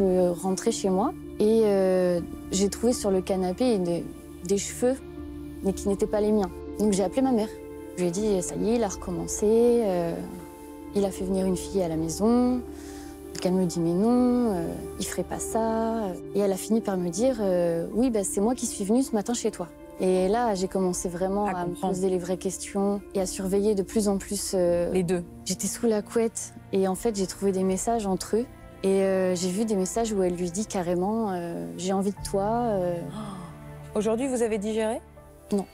je euh, rentrais chez moi et euh, j'ai trouvé sur le canapé des, cheveux, mais qui n'étaient pas les miens. Donc j'ai appelé ma mère. Je lui ai dit, ça y est, il a recommencé, euh, il a fait venir une fille à la maison. Donc elle me dit, mais non, il il ferait pas ça. Et elle a fini par me dire, oui, bah, c'est moi qui suis venue ce matin chez toi. Et là, j'ai commencé vraiment à, me poser les vraies questions et à surveiller de plus en plus. Les deux. J'étais sous la couette et en fait, j'ai trouvé des messages entre eux et euh, j'ai vu des messages où elle lui dit carrément euh, J'ai envie de toi. Euh. Oh. Aujourd'hui, vous avez digéré Non.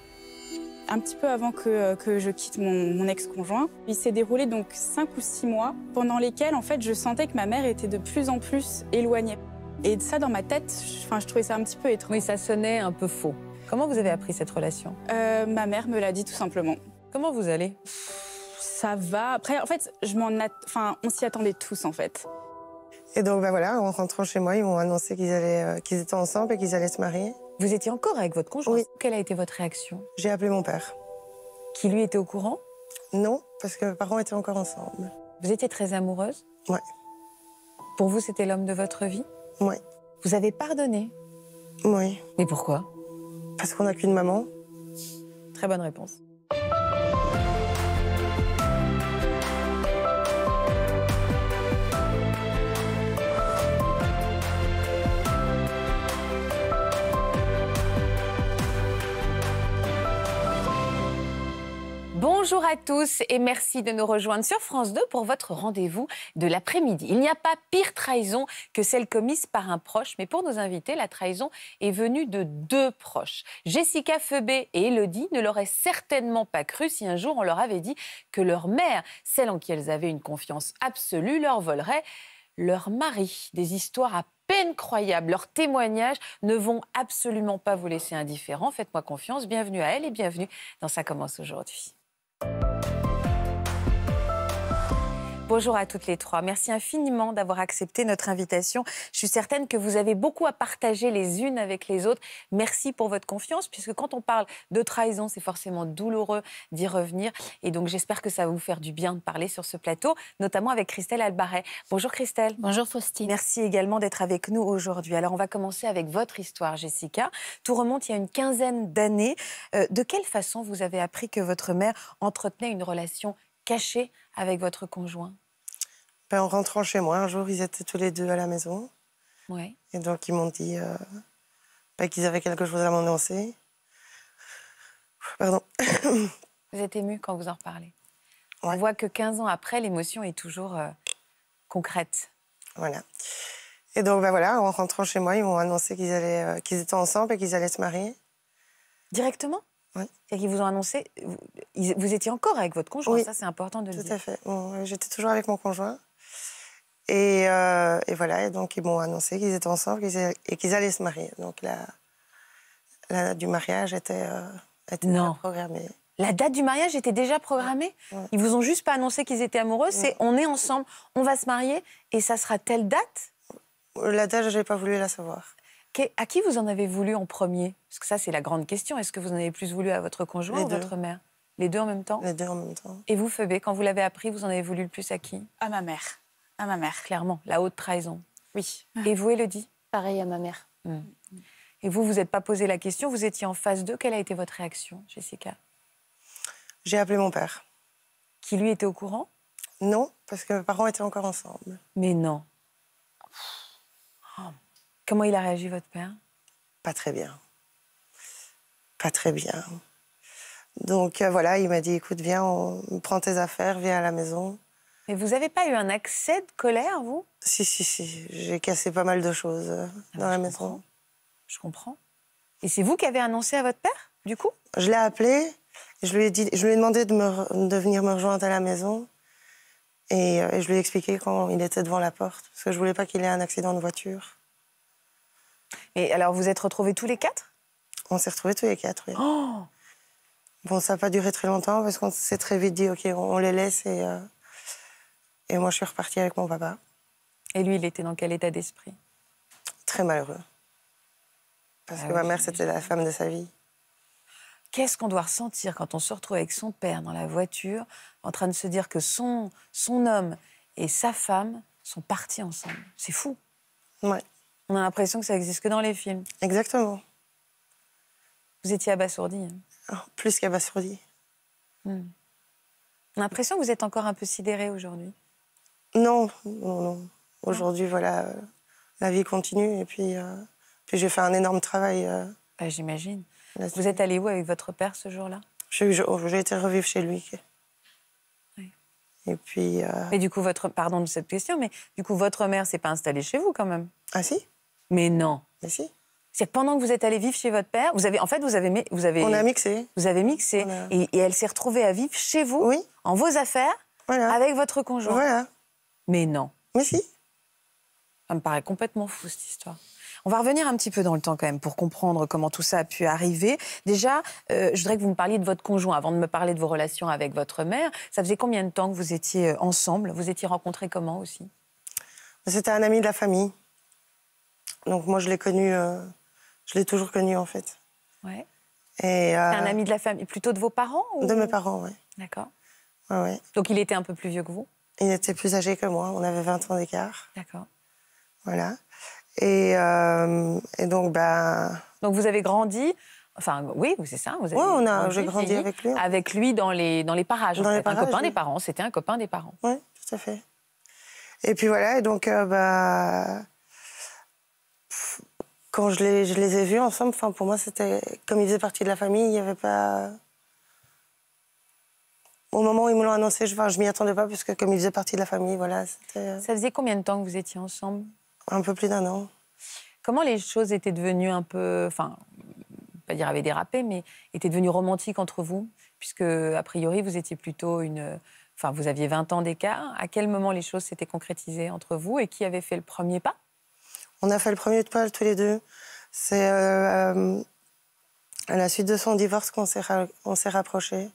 Un petit peu avant que, que je quitte mon, ex-conjoint, il s'est déroulé donc cinq ou six mois pendant lesquels en fait je sentais que ma mère était de plus en plus éloignée. Et ça dans ma tête, je, je trouvais ça un petit peu étrange. Oui, ça sonnait un peu faux. Comment vous avez appris cette relation Ma mère me l'a dit tout simplement. Comment vous allez ça va. Après, en fait, je m'en enfin, on s'y attendait tous en fait. Et donc, ben voilà, en rentrant chez moi, ils m'ont annoncé euh, qu'ils étaient ensemble et qu'ils allaient se marier. Vous étiez encore avec votre conjoint oui. Quelle a été votre réaction J'ai appelé mon père. Qui lui était au courant Non, parce que mes parents étaient encore ensemble. Vous étiez très amoureuse Oui. Pour vous, c'était l'homme de votre vie Oui. Vous avez pardonné Oui. Mais pourquoi Parce qu'on n'a qu'une maman. Très bonne réponse. Bonjour à tous et merci de nous rejoindre sur France 2 pour votre rendez-vous de l'après-midi. Il n'y a pas pire trahison que celle commise par un proche, mais pour nos invités, la trahison est venue de deux proches. Jessica Feubé et Elodie ne l'auraient certainement pas cru si un jour on leur avait dit que leur mère, celle en qui elles avaient une confiance absolue, leur volerait leur mari. Des histoires à peine croyables. Leurs témoignages ne vont absolument pas vous laisser indifférents. Faites-moi confiance. Bienvenue à elles et bienvenue dans Ça commence aujourd'hui. Bonjour à toutes les trois. Merci infiniment d'avoir accepté notre invitation. Je suis certaine que vous avez beaucoup à partager les unes avec les autres. Merci pour votre confiance, puisque quand on parle de trahison, c'est forcément douloureux d'y revenir. Et donc j'espère que ça va vous faire du bien de parler sur ce plateau, notamment avec Christelle Albaret. Bonjour Christelle. Bonjour Faustine. Merci également d'être avec nous aujourd'hui. Alors on va commencer avec votre histoire, Jessica. Tout remonte il y a une quinzaine d'années. Euh, de quelle façon vous avez appris que votre mère entretenait une relation cachée avec votre conjoint ben, En rentrant chez moi, un jour, ils étaient tous les deux à la maison. Ouais. Et donc, ils m'ont dit euh, ben, qu'ils avaient quelque chose à m'annoncer. Pardon. vous êtes ému quand vous en reparlez. On voit que 15 ans après, l'émotion est toujours euh, concrète. Voilà. Et donc, ben, voilà, en rentrant chez moi, ils m'ont annoncé qu'ils euh, étaient ensemble et qu'ils allaient se marier. Directement oui. cest qu'ils vous ont annoncé, vous, étiez encore avec votre conjoint, ça c'est important de le dire. Tout à fait. J'étais toujours avec mon conjoint. Et, euh, voilà, donc ils m'ont annoncé qu'ils étaient ensemble et qu'ils allaient se marier. Donc la, la date du mariage était, euh, déjà non. programmée. La date du mariage était déjà programmée Ils Ils vous ont juste pas annoncé qu'ils étaient amoureux, c'est on est ensemble, on va se marier et ça sera telle date la date, je n'ai pas voulu la savoir à qui vous en avez voulu en premier Parce que ça, c'est la grande question. Est-ce que vous en avez plus voulu à votre conjoint ou à votre mère Les deux en même temps Les deux en même temps. Et vous, Phoebe, quand vous l'avez appris, vous en avez voulu le plus à qui À ma mère. À ma mère. Clairement, la haute trahison. Oui. Et vous, Elodie Pareil à ma mère. Hmm. Et vous, vous n'êtes pas posé la question, vous étiez en face 2. Quelle a été votre réaction, Jessica J'ai appelé mon père. Qui lui était au courant Non, parce que mes parents étaient encore ensemble. Mais non. Comment il a réagi, votre père Pas très bien. Pas très bien. Donc euh, voilà, il m'a dit, écoute, viens, prends tes affaires, viens à la maison. Mais vous n'avez pas eu un accès de colère, vous Si, si, si. J'ai cassé pas mal de choses euh, ah ben, dans la maison. Je comprends. Et c'est vous qui avez annoncé à votre père, du coup Je l'ai appelé, je lui ai, dit, je lui ai demandé de, venir me rejoindre à la maison. Euh, et, je lui ai expliqué quand il était devant la porte, parce que je voulais pas qu'il ait un accident de voiture. Et alors, vous êtes retrouvés tous les quatre On s'est retrouvés tous les quatre, oh bon, ça n'a pas duré très longtemps parce qu'on s'est très vite dit, OK, on les laisse. Et, euh, et moi, je suis repartie avec mon papa. Et lui, il était dans quel état d'esprit Très malheureux. Parce ah que ma mère, c'était la femme de sa vie. Qu'est-ce qu'on doit ressentir quand on se retrouve avec son père dans la voiture, en train de se dire que son, son homme et sa femme sont partis ensemble C'est fou. Ouais. On a l'impression que ça existe que dans les films. Exactement. Vous étiez abasourdi. Hein. Oh, plus qu'abasourdi. Hmm. On a l'impression que vous êtes encore un peu sidéré aujourd'hui. Non, non, non. Aujourd'hui, voilà, euh, la vie continue et puis, euh, puis j'ai fait un énorme travail. Euh, bah, j'imagine. Vous êtes allé où avec votre père ce jour-là oh, J'ai été revivre chez lui. Et puis. Et du coup, votre. Pardon de cette question, mais du coup, votre mère s'est pas installée chez vous quand même Ah si mais non. Mais si. C'est pendant que vous êtes allé vivre chez votre père, vous avez, en fait, vous avez, vous avez, on a mixé, vous avez mixé, et, elle s'est retrouvée à vivre chez vous, oui. en vos affaires, voilà. avec votre conjoint. Voilà. Mais non. Mais si. Ça me paraît complètement fou cette histoire. On va revenir un petit peu dans le temps quand même pour comprendre comment tout ça a pu arriver. Déjà, euh, je voudrais que vous me parliez de votre conjoint avant de me parler de vos relations avec votre mère. Ça faisait combien de temps que vous étiez euh, ensemble Vous étiez rencontrés comment aussi C'était un ami de la famille. Donc moi, je l'ai connu, euh, je l'ai toujours connu en fait. Ouais. Et euh, un ami de la famille, plutôt de vos parents ou... De mes parents, oui. D'accord. Ouais, ouais. Donc il était un peu plus vieux que vous Il était plus âgé que moi, on avait 20 ans d'écart. D'accord. Voilà. Et, euh, et, donc, bah... Donc vous avez grandi, enfin oui, c'est ça. Vous avez on a, grandi avec lui. Avec lui dans les, dans les parages. Dans les un copain des parents, c'était un copain des parents. Oui, tout à fait. Et puis voilà, et donc, bah quand je les, ai vus ensemble, enfin, pour moi, c'était comme ils faisaient partie de la famille, il n'y avait pas. Au moment où ils me l'ont annoncé, je ne m'y attendais pas, parce que comme ils faisaient partie de la famille, voilà. Euh, Ça faisait combien de temps que vous étiez ensemble Un peu plus d'un an. Comment les choses étaient devenues un peu. Enfin, pas dire avaient dérapé, mais étaient devenues romantiques entre vous Puisque, a priori, vous étiez plutôt une. Enfin, vous aviez 20 ans d'écart. À quel moment les choses s'étaient concrétisées entre vous et qui avait fait le premier pas on a fait le premier de tous les deux. C'est à euh, euh, la suite de son divorce qu'on s'est rapproché. rapprochés.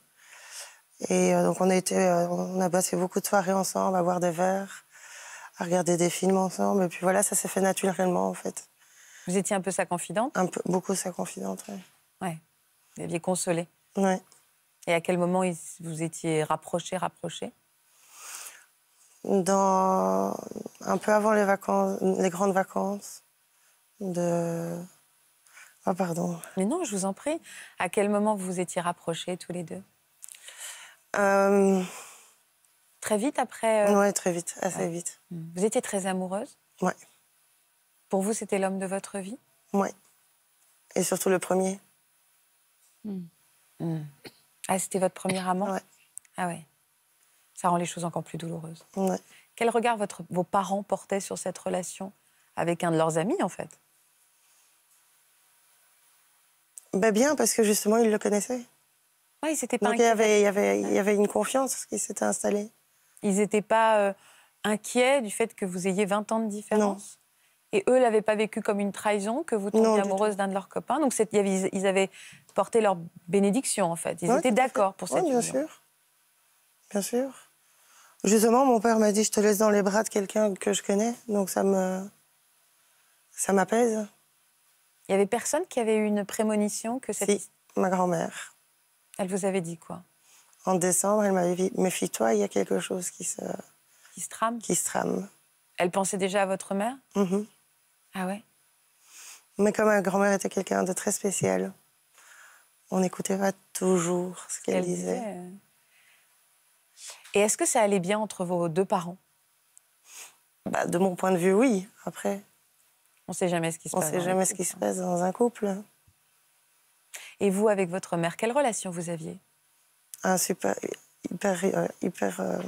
Et euh, donc on a on a passé beaucoup de soirées ensemble, à boire des verres, à regarder des films ensemble. Et puis voilà, ça s'est fait naturellement en fait. Vous étiez un peu sa confidente. Un peu, beaucoup sa confidente. Oui. Ouais. Vous l'aviez consolé. Oui. Et à quel moment vous étiez rapprochée, rapprochés dans, un peu avant les, grandes vacances. De... Ah, pardon. Mais non, je vous en prie. À quel moment vous vous étiez rapprochés tous les deux euh, Très vite après euh Oui, très vite, assez vite. Mmh. Vous étiez très amoureuse Oui. Pour vous, c'était l'homme de votre vie Oui. Et surtout le premier. Mmh. Mmh. Ah, c'était votre premier amant Oui. Ah ouais ça rend les choses encore plus douloureuses. Quel regard vos parents portaient sur cette relation avec un de leurs amis, en fait ben Bien, parce que justement, ils le connaissaient. Oui, pas Donc, il y, avait, une confiance qui s'était installée. Ils n'étaient pas euh, inquiets du fait que vous ayez 20 ans de différence Et eux l'avaient pas vécu comme une trahison, que vous tombiez amoureuse d'un de leurs copains. Donc ils avaient porté leur bénédiction, en fait. Ils étaient d'accord pour cette ouais, bien sûr. Bien sûr. Justement, mon père m'a dit je te laisse dans les bras de quelqu'un que je connais, donc ça me ça m'apaise. Il y avait personne qui avait eu une prémonition que cette. Si, ma grand-mère. Elle vous avait dit quoi En décembre, elle m'avait dit méfie-toi, il y a quelque chose qui se qui trame. Qui se trame. Elle pensait déjà à votre mère. Mm-hmm. Ah ouais. Mais comme ma grand-mère était quelqu'un de très spécial, on n'écoutait pas toujours ce qu'elle disait. Euh, et est-ce que ça allait bien entre vos deux parents bah, De mon point de vue, oui. Après. On ne sait jamais ce qui se passe. On ne sait jamais ce qui se hein. passe dans un couple. Et vous, avec votre mère, quelle relation vous aviez ah, C'est pas hyper, euh, hyper. Euh,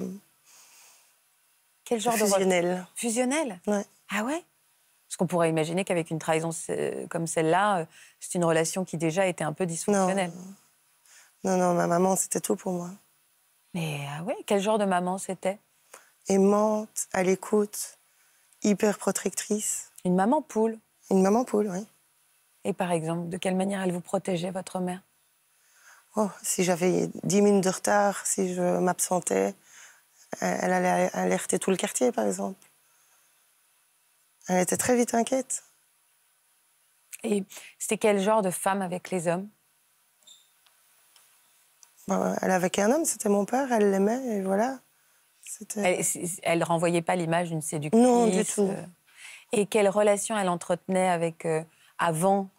Quel genre de relation Fusionnel. Ah ouais. Parce qu'on pourrait imaginer qu'avec une trahison euh, comme celle-là, c'est une relation qui déjà était un peu dysfonctionnelle. non, non ma maman, c'était tout pour moi. Mais ah quel genre de maman c'était Aimante, à l'écoute, hyper protectrice. Une maman poule Une maman poule, oui. Et par exemple, de quelle manière elle vous protégeait, votre mère oh, Si j'avais 10 minutes de retard, si je m'absentais, elle allait alerter tout le quartier, par exemple. Elle était très vite inquiète. Et c'était quel genre de femme avec les hommes bah, elle avait qu'un homme, c'était mon père, elle l'aimait, et voilà. Elle ne renvoyait pas l'image d'une séductrice Non, du tout. Euh. Et quelle relation elle entretenait avec, euh, avant,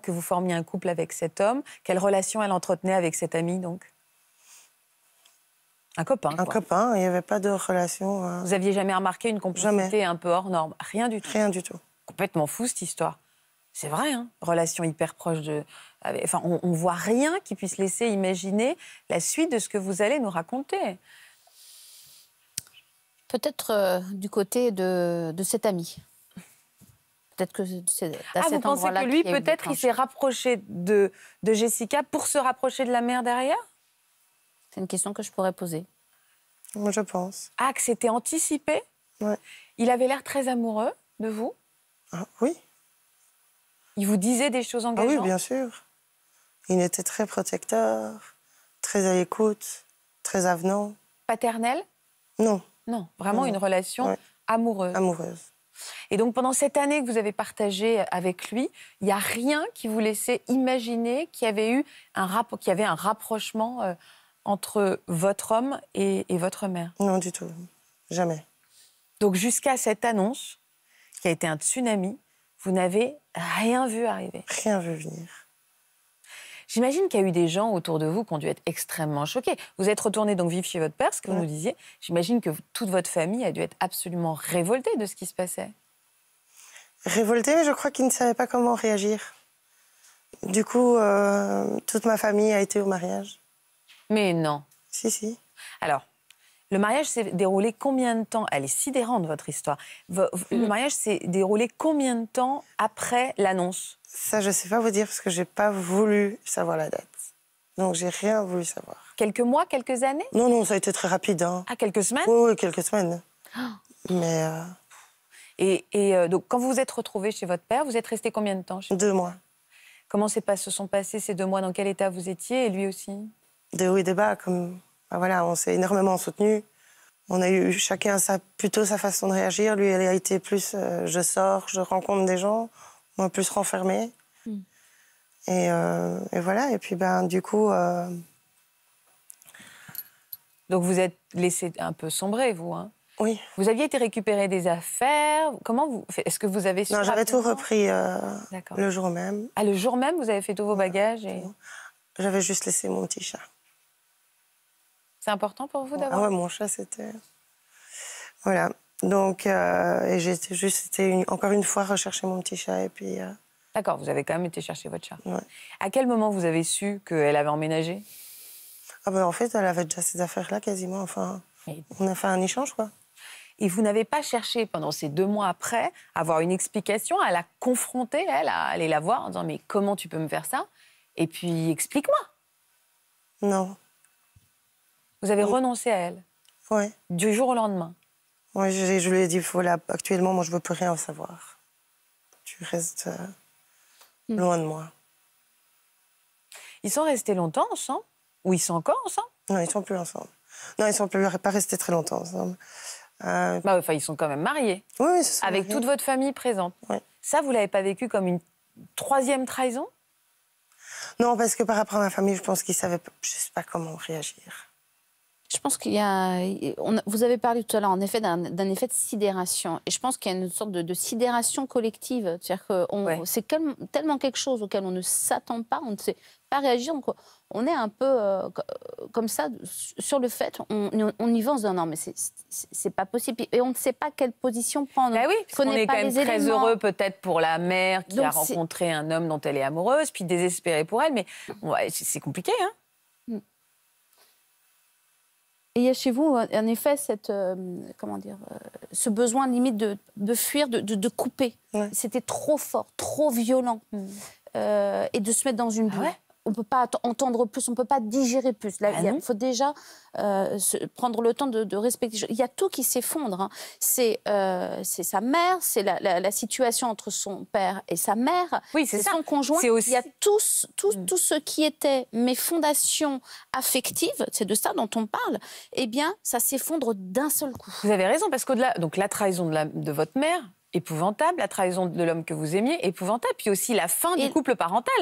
que vous formiez un couple avec cet homme Quelle relation elle entretenait avec cet ami, donc un copain. Un copain, il n'y avait pas de relation. Euh, vous aviez jamais remarqué une complicité un peu hors norme Rien du tout. Rien du tout. Complètement fou cette histoire. C'est vrai, hein Relation hyper proche de, Enfin, on, ne voit rien qui puisse laisser imaginer la suite de ce que vous allez nous raconter. Peut-être euh, du côté de, cet ami. Peut-être que c'est à ah, vous pensez que lui, peut-être, il s'est rapproché de, Jessica pour se rapprocher de la mère derrière C'est une question que je pourrais poser. Moi, je pense. Ah, que c'était anticipé Il avait l'air très amoureux de vous ah, Oui. Il vous disait des choses engageantes ah Oui, bien sûr. Il était très protecteur, très à l'écoute, très avenant. Paternel Non. Non, vraiment une relation amoureuse. Amoureuse. Et donc pendant cette année que vous avez partagée avec lui, il n'y a rien qui vous laissait imaginer qu'il y avait eu un, rap y avait un rapprochement euh, entre votre homme et, et votre mère Non, du tout. Jamais. Donc jusqu'à cette annonce, qui a été un tsunami, vous n'avez rien vu arriver Rien vu venir. J'imagine qu'il y a eu des gens autour de vous qui ont dû être extrêmement choqués. Vous êtes retourné donc vivre chez votre père, ce que vous nous disiez. J'imagine que toute votre famille a dû être absolument révoltée de ce qui se passait. Révoltée, mais je crois qu'ils ne savaient pas comment réagir. Du coup, euh, toute ma famille a été au mariage. Mais non. Si, si. Alors, le mariage s'est déroulé combien de temps Elle est sidérante, votre histoire. Le hmm. mariage s'est déroulé combien de temps après l'annonce ça, je ne sais pas vous dire parce que j'ai pas voulu savoir la date. Donc, j'ai rien voulu savoir. Quelques mois, quelques années Non, non, ça a été très rapide. Hein. Ah, quelques semaines oui, oui, quelques semaines. Oh. Mais. Euh, et, et euh, donc, quand vous vous êtes retrouvée chez votre père, vous êtes resté combien de temps Deux mois. Comment pas, se sont passés ces deux mois Dans quel état vous étiez et lui aussi De haut et de bas. Comme... Bah, voilà, on s'est énormément soutenus. On a eu chacun sa, plutôt sa façon de réagir. Lui, elle a été plus euh, je sors, je rencontre des gens moins plus renfermé hmm. euh, Et, voilà, et puis ben, du coup. Euh, Donc vous êtes laissé un peu sombrer, vous hein Oui. Vous aviez été récupéré des affaires. Comment vous. Est-ce que vous avez. Non, j'avais tout repris euh, le jour même. Ah, le jour même, vous avez fait tous vos bagages et... J'avais juste laissé mon petit chat. C'est important pour vous d'avoir. Ah ouais, mon chat, c'était. Voilà. Donc, euh, juste été encore une fois rechercher mon petit chat et puis. Euh, D'accord, vous avez quand même été chercher votre chat. À quel moment vous avez su qu'elle avait emménagé Ah ben, en fait, elle avait déjà ces affaires-là quasiment. Enfin, on a fait un échange quoi. Et vous n'avez pas cherché pendant ces deux mois après à avoir une explication, à la confronter, elle, à aller la voir en disant mais comment tu peux me faire ça Et puis explique-moi. Non. Vous avez mm. renoncé à elle. Oui. Du jour au lendemain. Oui, je, lui ai dit, voilà, actuellement, moi, je veux plus rien savoir. Tu restes euh, hmm. loin de moi. Ils sont restés longtemps ensemble Ou ils sont encore ensemble Non, ils sont plus ensemble. Non, ils sont plus, pas restés très longtemps ensemble. Euh, bah, enfin, ils sont quand même mariés. Oui, oui, Avec toute votre famille présente. Oui. Ça, vous l'avez pas vécu comme une troisième trahison Non, parce que par rapport à ma famille, je pense qu'ils savaient, je sais pas comment réagir. Je pense qu'il y a. On, vous avez parlé tout à l'heure, en effet, d'un effet de sidération. Et je pense qu'il y a une sorte de, sidération collective. C'est-à-dire que c'est tellement quelque chose auquel on ne s'attend pas, on ne sait pas réagir. Donc on est un peu euh, euh, comme ça sur le fait. On, y va en se non, mais c'est pas possible. Et on ne sait pas quelle position prendre. Bah oui, on, on est quand même très heureux peut-être pour la mère qui a rencontré un homme dont elle est amoureuse, puis désespérée pour elle. Mais c'est compliqué, hein mm. Et il y a chez vous, euh, en effet, cette, euh, comment dire, euh, ce besoin limite de, de fuir, de, couper. C'était trop fort, trop violent. Mm. et de se mettre dans une ah boue on ne peut pas entendre plus, on ne peut pas digérer plus. Ah il faut déjà euh, prendre le temps de, respecter. Il y a tout qui s'effondre. Hein. Euh, c'est sa mère, c'est la, situation entre son père et sa mère, c'est son conjoint. Aussi... Il y a tout, mm. ce qui était mes fondations affectives, c'est de ça dont on parle, eh bien, ça s'effondre d'un seul coup. Vous avez raison, parce qu'au-delà, donc la trahison de, votre mère, épouvantable, la trahison de l'homme que vous aimiez, épouvantable, puis aussi la fin du couple parental.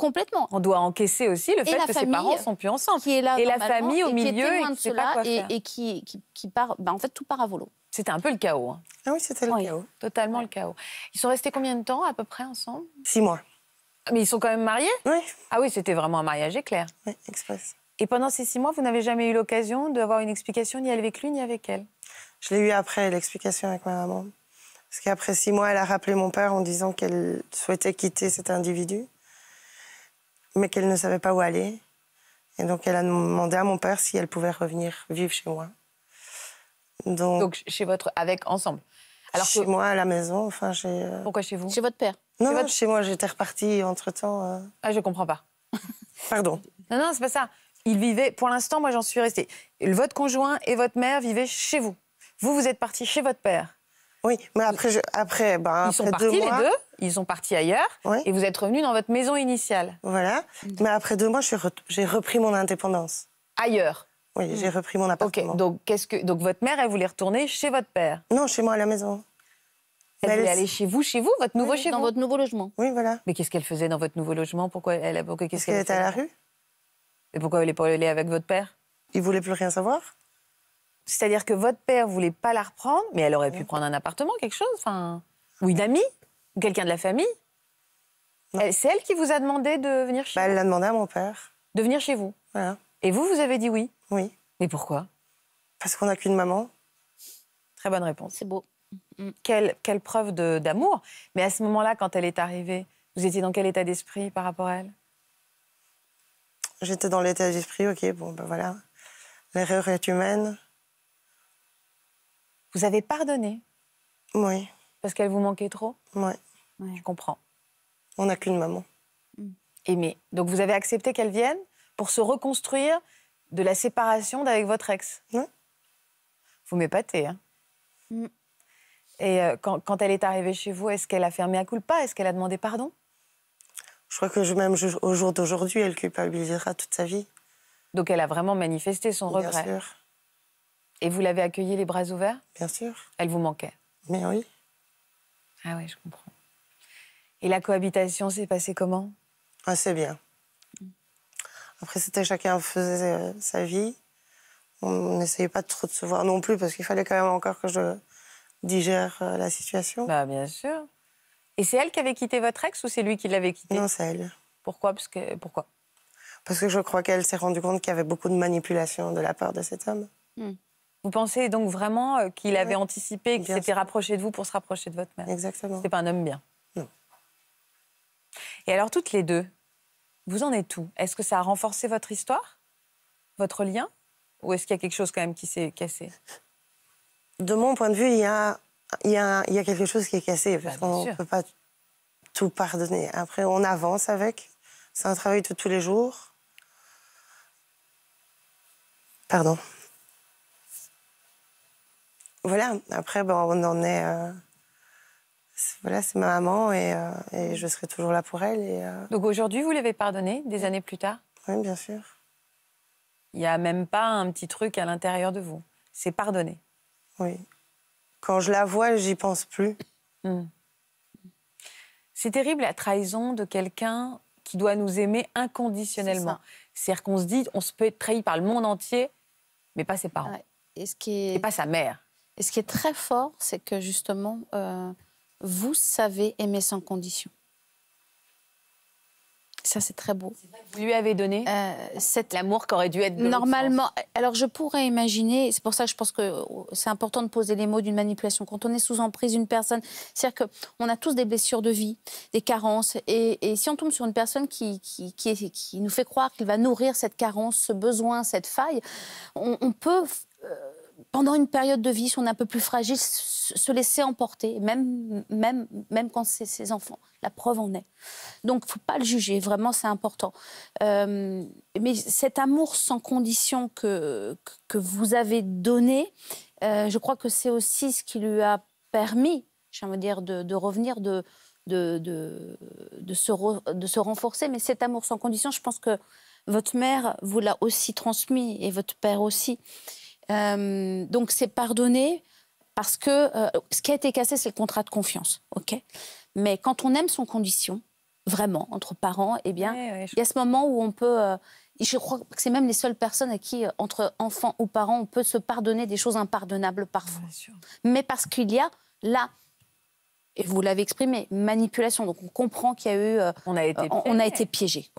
Complètement. On doit encaisser aussi le fait que ses parents sont plus ensemble. et la famille au milieu et qui, cela, et, qui, part. Bah, en fait, tout part à volo. C'était un peu le chaos. Hein. Ah oui, c'était le chaos. Totalement le chaos. Ils sont restés combien de temps à peu près ensemble Six mois. Ah, mais ils sont quand même mariés Oui. Ah oui, c'était vraiment un mariage éclair. Oui, express. Et pendant ces six mois, vous n'avez jamais eu l'occasion d'avoir une explication ni avec lui ni avec elle Je l'ai eu après l'explication avec ma maman. Parce qu'après six mois, elle a rappelé mon père en disant qu'elle souhaitait quitter cet individu mais qu'elle ne savait pas où aller. Et donc, elle a demandé à mon père si elle pouvait revenir vivre chez moi. Donc, chez votre, avec ensemble. chez moi, à la maison, enfin, euh, Pourquoi chez vous Chez votre père. Non, chez, chez moi, j'étais repartie entre temps. Euh. Ah, je comprends pas. Pardon. Non, non, c'est pas ça. Il vivait. Pour l'instant, moi, j'en suis restée. Votre conjoint et votre mère vivaient chez vous. Vous, vous êtes partie chez votre père. Oui, mais après, ben après, ils sont partis les deux, ils sont partis ailleurs, et vous êtes revenu dans votre maison initiale. Voilà, mais après deux mois, j'ai repris mon indépendance. Ailleurs Oui, j'ai hmm. repris mon appartement. Ok, donc, qu'est-ce que, donc votre mère, elle voulait retourner chez votre père Non, chez moi à la maison. Elle voulait aller chez vous, chez vous, votre nouveau chez dans vous votre nouveau logement. Oui, voilà. Mais qu'est-ce qu'elle faisait dans votre nouveau logement Pourquoi elle, qu'est-ce qu'elle était à la rue Et pourquoi elle est pas allée avec votre père Il voulait plus rien savoir c'est-à-dire que votre père voulait pas la reprendre, mais elle aurait pu prendre un appartement, quelque chose, enfin, ou une amie, ou quelqu'un de la famille. C'est elle qui vous a demandé de venir chez bah, Elle l'a demandé à mon père. De venir chez vous Et vous, vous avez dit oui Oui. Mais pourquoi Parce qu'on n'a qu'une maman. Très bonne réponse. C'est beau. Mm, mm. Quelle, preuve d'amour. Mais à ce moment-là, quand elle est arrivée, vous étiez dans quel état d'esprit par rapport à elle J'étais dans l'état d'esprit, ok, bon, ben voilà. L'erreur est humaine. Vous avez pardonné Oui. Parce qu'elle vous manquait trop Oui. je comprends. On n'a qu'une maman. Mm. Aimée. Donc vous avez accepté qu'elle vienne pour se reconstruire de la séparation d'avec votre ex Oui. Vous m'épatez, hein mm. Et euh, quand, elle est arrivée chez vous, est-ce qu'elle a fermé à culpa Est-ce qu'elle a demandé pardon Je crois que même au jour d'aujourd'hui, elle culpabilisera toute sa vie. Donc elle a vraiment manifesté son Bien regret. Sûr. Et vous l'avez accueillie les bras ouverts Bien sûr. Elle vous manquait Mais oui. Ah oui, je comprends. Et la cohabitation s'est passée comment Assez bien. Après, c'était chacun faisait euh, sa vie. On n'essayait pas trop de se voir non plus parce qu'il fallait quand même encore que je digère euh, la situation. Bah, bien sûr. Et c'est elle qui avait quitté votre ex ou c'est lui qui l'avait quitté Non, c'est elle. Pourquoi Parce que pourquoi Parce que je crois qu'elle s'est rendue compte qu'il y avait beaucoup de manipulation de la part de cet homme. Hmm. Vous pensez donc vraiment euh, qu'il avait anticipé, qu'il s'était rapproché de vous pour se rapprocher de votre mère Exactement. C'est pas un homme bien. Non. Et alors, toutes les deux, vous en êtes où Est-ce que ça a renforcé votre histoire Votre lien Ou est-ce qu'il y a quelque chose quand même qui s'est cassé De mon point de vue, il y a, quelque chose qui est cassé, parce bah, qu'on ne peut pas tout pardonner. Après, on avance avec. C'est un travail de tous les jours. Pardon voilà, après, on en est. Euh, voilà, c'est ma maman euh, et, je serai toujours là pour elle. Euh. Donc aujourd'hui, vous l'avez pardonné, des années plus tard Oui, bien sûr. Il n'y a même pas un petit truc à l'intérieur de vous. C'est pardonné. Oui. Quand je la vois, j'y pense plus. Hmm. C'est terrible la trahison de quelqu'un qui doit nous aimer inconditionnellement. C'est-à-dire qu'on se dit, on se peut être trahi par le monde entier, mais pas ses parents. ce et pas sa mère. Et ce qui est très fort, c'est que justement, euh, vous savez aimer sans condition. Ça, c'est très beau. Vous lui avez donné euh, cet... l'amour qu'aurait dû être. Normalement, alors je pourrais imaginer, c'est pour ça que je pense que c'est important de poser les mots d'une manipulation. Quand on est sous emprise d'une personne, c'est-à-dire qu'on a tous des blessures de vie, des carences, et, si on tombe sur une personne qui, qui nous fait croire qu'il va nourrir cette carence, ce besoin, cette faille, on, peut euh, pendant une période de vie, si on est un peu plus fragile, se laisser emporter, même, même, même quand c'est ses enfants. La preuve en est. Donc, faut pas le juger. Vraiment, c'est important. Euh, mais cet amour sans condition que, que vous avez donné, euh, je crois que c'est aussi ce qui lui a permis, j'ai envie de dire, de, revenir, de, de, de, se de se renforcer. Mais cet amour sans condition, je pense que votre mère vous l'a aussi transmis et votre père aussi. Euh, donc c'est pardonner parce que euh, ce qui a été cassé, c'est le contrat de confiance. ok Mais quand on aime son condition, vraiment, entre parents, et eh bien, il y a ce moment où on peut... Euh, je crois que c'est même les seules personnes à qui, entre enfants ou parents, on peut se pardonner des choses impardonnables parfois. Mais parce qu'il y a là, et vous l'avez exprimé, manipulation. Donc on comprend qu'il y a eu. on a été, on, on a été piégé.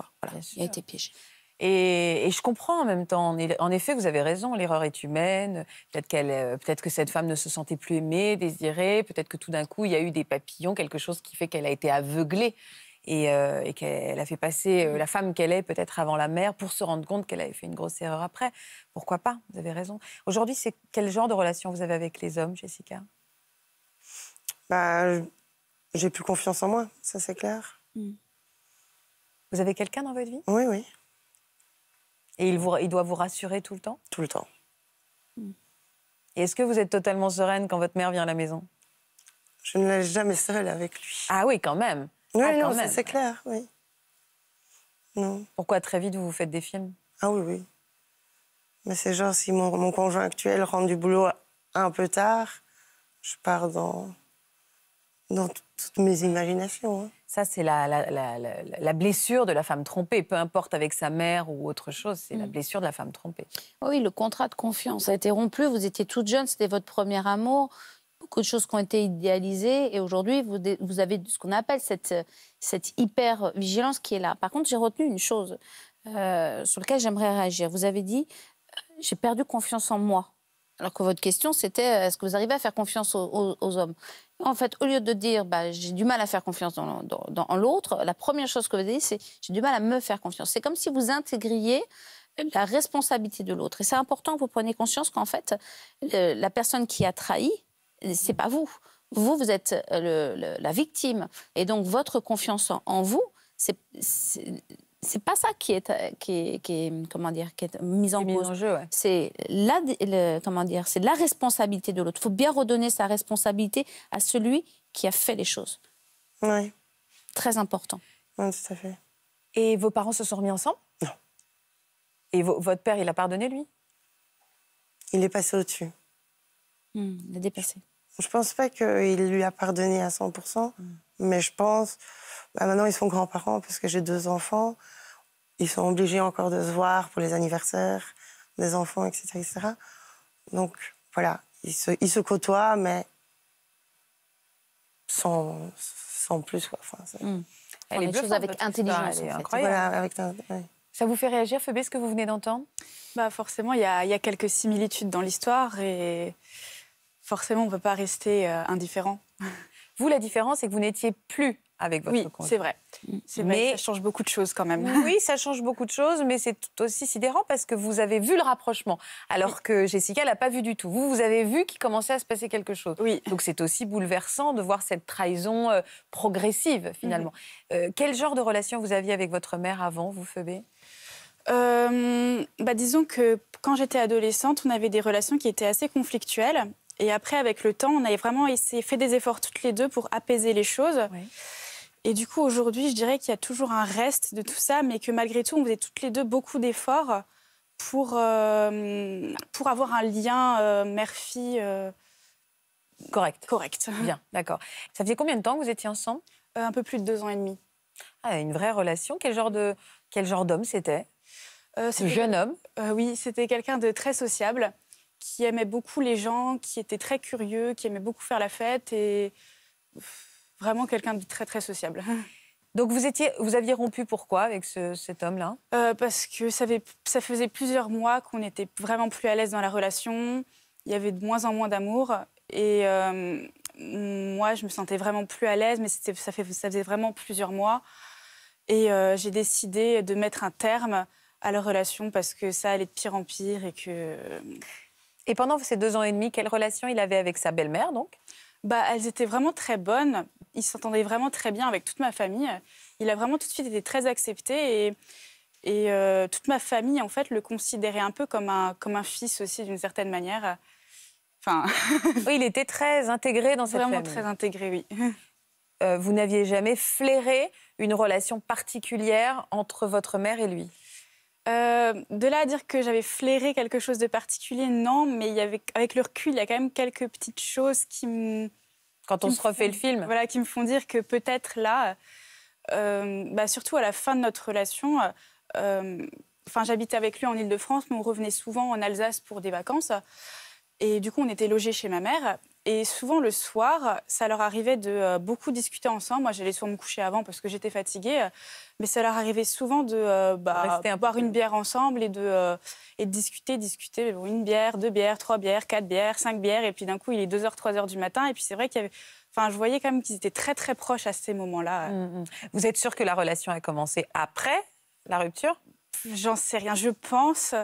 il a été piégé. Et, je comprends en même temps. En effet, vous avez raison, l'erreur est humaine. Peut-être qu'elle, euh, peut-être que cette femme ne se sentait plus aimée, désirée. Peut-être que tout d'un coup, il y a eu des papillons, quelque chose qui fait qu'elle a été aveuglée et, euh, qu'elle a fait passer euh, la femme qu'elle est peut-être avant la mère pour se rendre compte qu'elle avait fait une grosse erreur après. Pourquoi pas Vous avez raison. Aujourd'hui, c'est quel genre de relation vous avez avec les hommes, Jessica bah, j'ai plus confiance en moi, ça c'est clair. Hmm. Vous avez quelqu'un dans votre vie Oui, oui. Et il, doit vous rassurer tout le temps Tout le temps. Et est-ce que vous êtes totalement sereine quand votre mère vient à la maison Je ne l'ai jamais seule avec lui. Ah oui, quand même. Oui, ah, c'est clair, oui. Non. Pourquoi très vite vous vous faites des films Ah oui, oui. Mais c'est genre si mon, conjoint actuel rentre du boulot un peu tard, je pars dans, dans toutes mes imaginations. Hein. Ça, c'est la, la, blessure de la femme trompée, peu importe avec sa mère ou autre chose, c'est la mm. blessure de la femme trompée. Oui, le contrat de confiance a été rompu, vous étiez toute jeune, c'était votre premier amour, beaucoup de choses qui ont été idéalisées, et aujourd'hui, vous, vous, avez ce qu'on appelle cette, hyper-vigilance qui est là. Par contre, j'ai retenu une chose euh, sur laquelle j'aimerais réagir. Vous avez dit, euh, j'ai perdu confiance en moi. Alors que votre question, c'était euh, est-ce que vous arrivez à faire confiance aux, hommes En fait, au lieu de dire bah, j'ai du mal à faire confiance dans, dans, l'autre, la première chose que vous dites, c'est j'ai du mal à me faire confiance. C'est comme si vous intégriez la responsabilité de l'autre. Et c'est important que vous preniez conscience qu'en fait, la personne qui a trahi, c'est pas vous. Vous, vous êtes euh, la victime. Et donc, votre confiance en vous, c'est c'est pas ça qui est euh, qui, qui comment dire qui est mise en cause. C'est la comment dire, c'est la responsabilité de l'autre. Il faut bien redonner sa responsabilité à celui qui a fait les choses. Oui. Très important. tout à fait. Et vos parents se sont remis ensemble Non. Et votre père, il a pardonné lui Il est passé au-dessus. Hmm, il a dépassé. Je pense pas qu'il lui a pardonné à 100%, mm. mais je pense. Bah, maintenant, ils sont grands-parents parce que j'ai deux enfants. Ils sont obligés encore de se voir pour les anniversaires des enfants, etc. Donc voilà, ils se, côtoient, mais sans, plus. Mm. choses avec intelligence. Ça, en ça vous fait réagir, Phoebe, ce que vous venez d'entendre bah Forcément, il y, y, a quelques similitudes dans l'histoire. Et forcément, on ne peut pas rester euh, indifférent. Vous, la différence, c'est que vous n'étiez plus avec votre Oui, c'est vrai. mais... ça change beaucoup de choses quand même. Oui, ça change beaucoup de choses, mais c'est aussi sidérant parce que vous avez vu le rapprochement, alors que Jessica l'a pas vu du tout. Vous, vous avez vu qu'il commençait à se passer quelque chose. Oui. Donc c'est aussi bouleversant de voir cette trahison euh, progressive mhm. finalement. Euh, quel genre de relation vous aviez avec votre mère avant, vous, Phoebe bah, disons que quand j'étais adolescente, on avait des relations qui étaient assez conflictuelles et après, avec le temps, on avait vraiment fait des efforts toutes les deux pour apaiser les choses. Et du coup, aujourd'hui, je dirais qu'il y a toujours un reste de tout ça, mais que malgré tout, on faisait toutes les deux beaucoup d'efforts pour, euh, pour avoir un lien euh, mère-fille. Euh, correct. Correct. Bien, d'accord. Ça faisait combien de temps que vous étiez ensemble Un peu plus de deux ans et demi. Ah, une vraie relation. Quel genre de quel genre d'homme c'était Ce jeune homme. oui, c'était quelqu'un de très sociable qui aimait beaucoup les gens, qui était très curieux, qui aimait beaucoup faire la fête et vraiment quelqu'un de très très sociable. Donc vous, étiez, vous aviez rompu pourquoi avec cet homme-là euh, Parce que ça, ça, faisait plusieurs mois qu'on n'était vraiment plus à l'aise dans la relation, il y avait de moins en moins d'amour et euh, moi je me sentais vraiment plus à l'aise mais ça, fait, faisait vraiment plusieurs mois et euh, j'ai décidé de mettre un terme à la relation parce que ça allait de pire en pire et que... Et pendant ces deux ans et demi, quelle relation il avait avec sa belle-mère, donc bah, Elles étaient vraiment très bonnes. Il s'entendait vraiment très bien avec toute ma famille. Il a vraiment tout de suite été très accepté. Et, euh, toute ma famille, en fait, le considérait un peu comme un, comme un fils aussi, d'une certaine manière. Enfin... oui, il était très intégré dans cette famille. Vraiment très intégré, oui. Euh, vous n'aviez jamais flairé une relation particulière entre votre mère et lui euh, de là à dire que j'avais flairé quelque chose de particulier, non, mais il avec le recul, il y a quand même quelques petites choses qui me. Quand on se refait font, le film Voilà, qui me font dire que peut-être là, euh, bah, surtout à la fin de notre relation, euh, enfin, j'habitais avec lui en Ile-de-France, mais on revenait souvent en Alsace pour des vacances. Et du coup, on était logé chez ma mère. Et souvent, le soir, ça leur arrivait de euh, beaucoup discuter ensemble. Moi, j'allais souvent me coucher avant parce que j'étais fatiguée. Euh, mais ça leur arrivait souvent de euh, bah, boire une bière ensemble et de, discuter, discuter. une bière, deux bières, trois bières, quatre bières, cinq bières. Et puis d'un coup, il est 2h, 3h du matin. Et puis c'est vrai qu'il y avait... Enfin, je voyais quand même qu'ils étaient très, très proches à ces moments-là. Mmh, mmh. Vous êtes sûre que la relation a commencé après la rupture J'en sais rien. Je pense...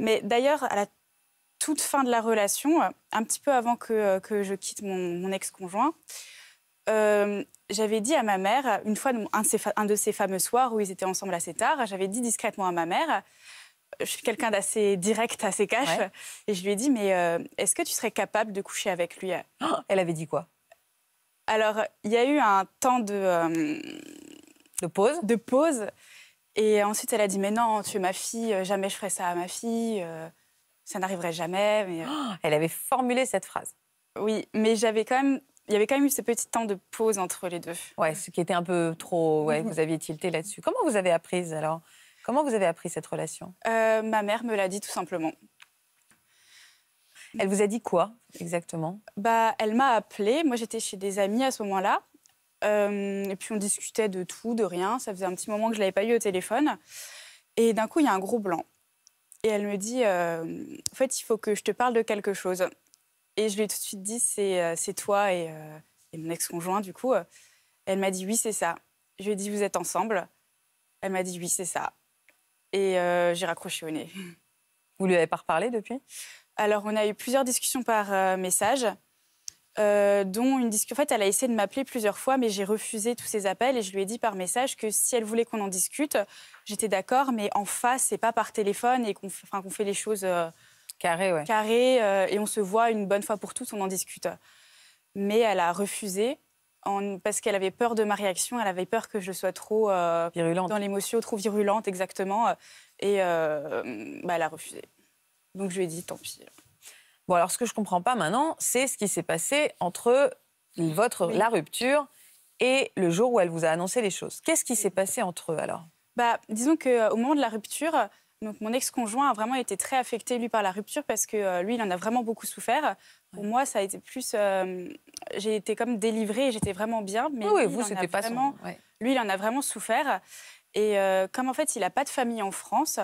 Mais d'ailleurs, à la toute fin de la relation, euh, un petit peu avant que, euh, que je quitte mon, ex-conjoint, euh, j'avais dit à ma mère, une fois, un de, ces, fameux soirs où ils étaient ensemble assez tard, j'avais dit discrètement à ma mère, je suis quelqu'un d'assez direct, assez cash, et je lui ai dit, mais est-ce que tu serais capable de coucher avec lui oh Elle avait dit quoi Alors, il y a eu un temps de... de pause De pause. Et ensuite, elle a dit, mais non, tu es ma fille, jamais je ferai ça à ma fille ça n'arriverait jamais. Mais... Euh, oh, elle avait formulé cette phrase. Oui, mais j'avais quand même il y avait quand même eu ce petit temps de pause entre les deux. Ouais, ce qui était un peu trop. Ouais, mhm. vous aviez tilté là-dessus. Comment vous avez appris alors Comment vous avez appris cette relation euh, Ma mère me l'a dit tout simplement. Elle vous a dit quoi exactement Bah, elle m'a appelée. Moi, j'étais chez des amis à ce moment-là. Euh, et puis on discutait de tout, de rien. Ça faisait un petit moment que je l'avais pas eu au téléphone. Et d'un coup, il y a un gros blanc et elle me dit euh, En fait, il faut que je te parle de quelque chose. Et je lui ai tout de suite dit C'est euh, toi euh, et, mon ex-conjoint, du coup. Elle m'a dit Oui, c'est ça. Je lui ai dit Vous êtes ensemble Elle m'a dit Oui, c'est ça. Et j'ai raccroché au nez. Vous lui avez pas reparlé depuis Alors, on a eu plusieurs discussions par message. Euh, dont une En fait, elle a essayé de m'appeler plusieurs fois, mais j'ai refusé tous ses appels et je lui ai dit par message que si elle voulait qu'on en discute, j'étais d'accord, mais en face et pas par téléphone et qu'on fait les choses carrées euh, carré, euh, et on se voit une bonne fois pour toutes, on en discute. Mais elle a refusé parce qu'elle avait peur de ma réaction, elle avait peur que je sois trop virulente. dans l'émotion, trop virulente, exactement. Et bah, elle a refusé. Donc je lui ai dit tant pis. Bon, alors ce que je ne comprends pas maintenant, c'est ce qui s'est passé entre votre, la rupture et le jour où elle vous a annoncé les choses. Qu'est-ce qui s'est passé entre eux alors bah, Disons qu'au euh, moment de la rupture, donc mon ex-conjoint a vraiment été très affecté, lui, par la rupture parce que euh, lui, il en a vraiment beaucoup souffert. Pour moi, ça a été plus. Euh, j'ai été comme délivrée et j'étais vraiment bien. Mais oui, lui, vous, c'était pas Lui, il en a vraiment souffert. Et comme en fait, il n'a pas de famille en France,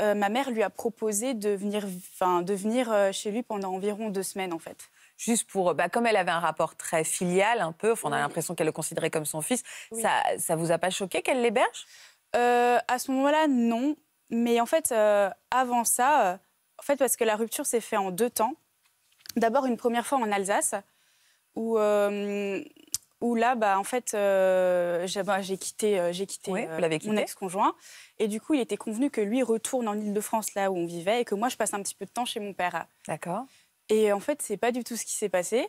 euh, ma mère lui a proposé de venir, de venir euh, chez lui pendant environ deux semaines, en fait juste pour, bah, comme elle avait un rapport très filial un peu, on a l'impression qu'elle le considérait comme son fils, ça, ça vous a pas choqué qu'elle l'héberge euh, À ce moment-là, non. Mais en fait, avant ça, en fait, parce que la rupture s'est faite en deux temps. D'abord, une première fois en Alsace, où où là, bah, en fait, euh, bah, j'ai quitté, euh, j'ai quitté, euh, mon ex-conjoint. Et du coup, il était convenu que lui retourne en Ile-de-France, là où on vivait, et que moi, je passe un petit peu de temps chez mon père. D'accord. Et en fait, c'est pas du tout ce qui s'est passé.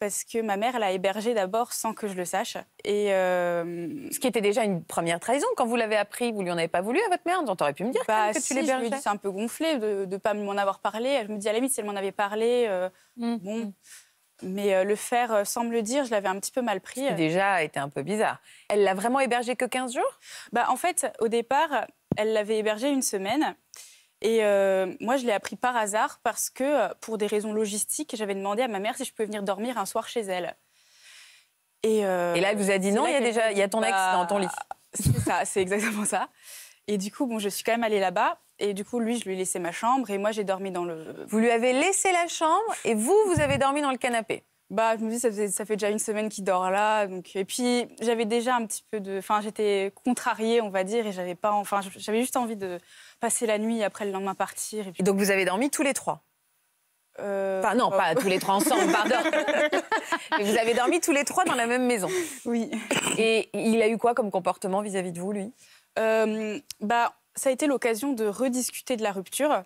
Parce que ma mère l'a hébergé d'abord sans que je le sache. Et Ce qui était déjà une première trahison. Quand vous l'avez appris, vous lui en avez pas voulu à votre mère. Donc, t'aurais pu me dire bah, que si, tu l'hébergeais. C'est un peu gonflé de ne pas m'en avoir parlé. Je me dis, à la limite, si elle m'en avait parlé, hum, bon. Hum. Mais euh, le faire, euh, semble le dire, je l'avais un petit peu mal pris. qui euh. déjà était un peu bizarre. Elle l'a vraiment hébergé que 15 jours bah, En fait, au départ, elle l'avait hébergé une semaine. Et moi, je l'ai appris par hasard parce que, pour des raisons logistiques, j'avais demandé à ma mère si je pouvais venir dormir un soir chez elle. Et, là, elle vous a dit non, il y a déjà y a ton ex dans ton lit. C'est ça, c'est exactement ça. Et du coup, bon, je suis quand même allée là-bas. Et du coup, lui, je lui ai laissé ma chambre et moi, j'ai dormi dans le. Vous lui avez laissé la chambre et vous, vous avez dormi dans le canapé bah, je me dis, ça fait, ça fait déjà une semaine qu'il dort là. Donc... Et puis, j'avais déjà un petit peu de. Enfin, j'étais contrariée, on va dire, et j'avais pas. Enfin, j'avais juste envie de passer la nuit après le lendemain partir. Et, donc, vous avez dormi tous les trois euh... Enfin, non, oh. pas tous les trois ensemble, pardon. Mais vous avez dormi tous les trois dans la même maison. Oui. Et il a eu quoi comme comportement vis-à-vis -vis de vous, lui euh, bah, ça a été l'occasion de rediscuter de la rupture.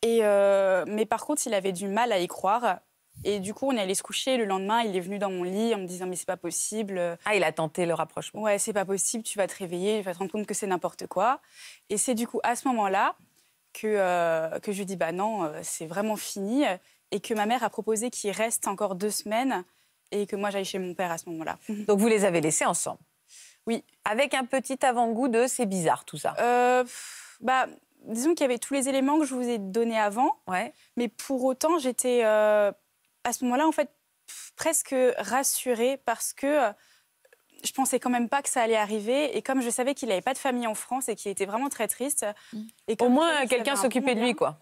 Et euh, mais par contre, il avait du mal à y croire. Et du coup, on est allé se coucher. Le lendemain, il est venu dans mon lit en me disant Mais c'est pas possible. Ah, il a tenté le rapprochement. Ouais, c'est pas possible, tu vas te réveiller, tu vas te rendre compte que c'est n'importe quoi. Et c'est du coup à ce moment-là que, euh, que je lui dis Bah non, euh, c'est vraiment fini. Et que ma mère a proposé qu'il reste encore deux semaines et que moi j'aille chez mon père à ce moment-là. Donc vous les avez laissés ensemble oui. Avec un petit avant-goût de c'est bizarre tout ça. Euh, bah, disons qu'il y avait tous les éléments que je vous ai donnés avant. Mais pour autant, j'étais euh, à ce moment-là, en fait, presque rassurée parce que euh, je pensais quand même pas que ça allait arriver. Et comme je savais qu'il n'avait pas de famille en France et qu'il était vraiment très triste. Mmh. Et Au moins, quelqu'un s'occupait de lui, quoi.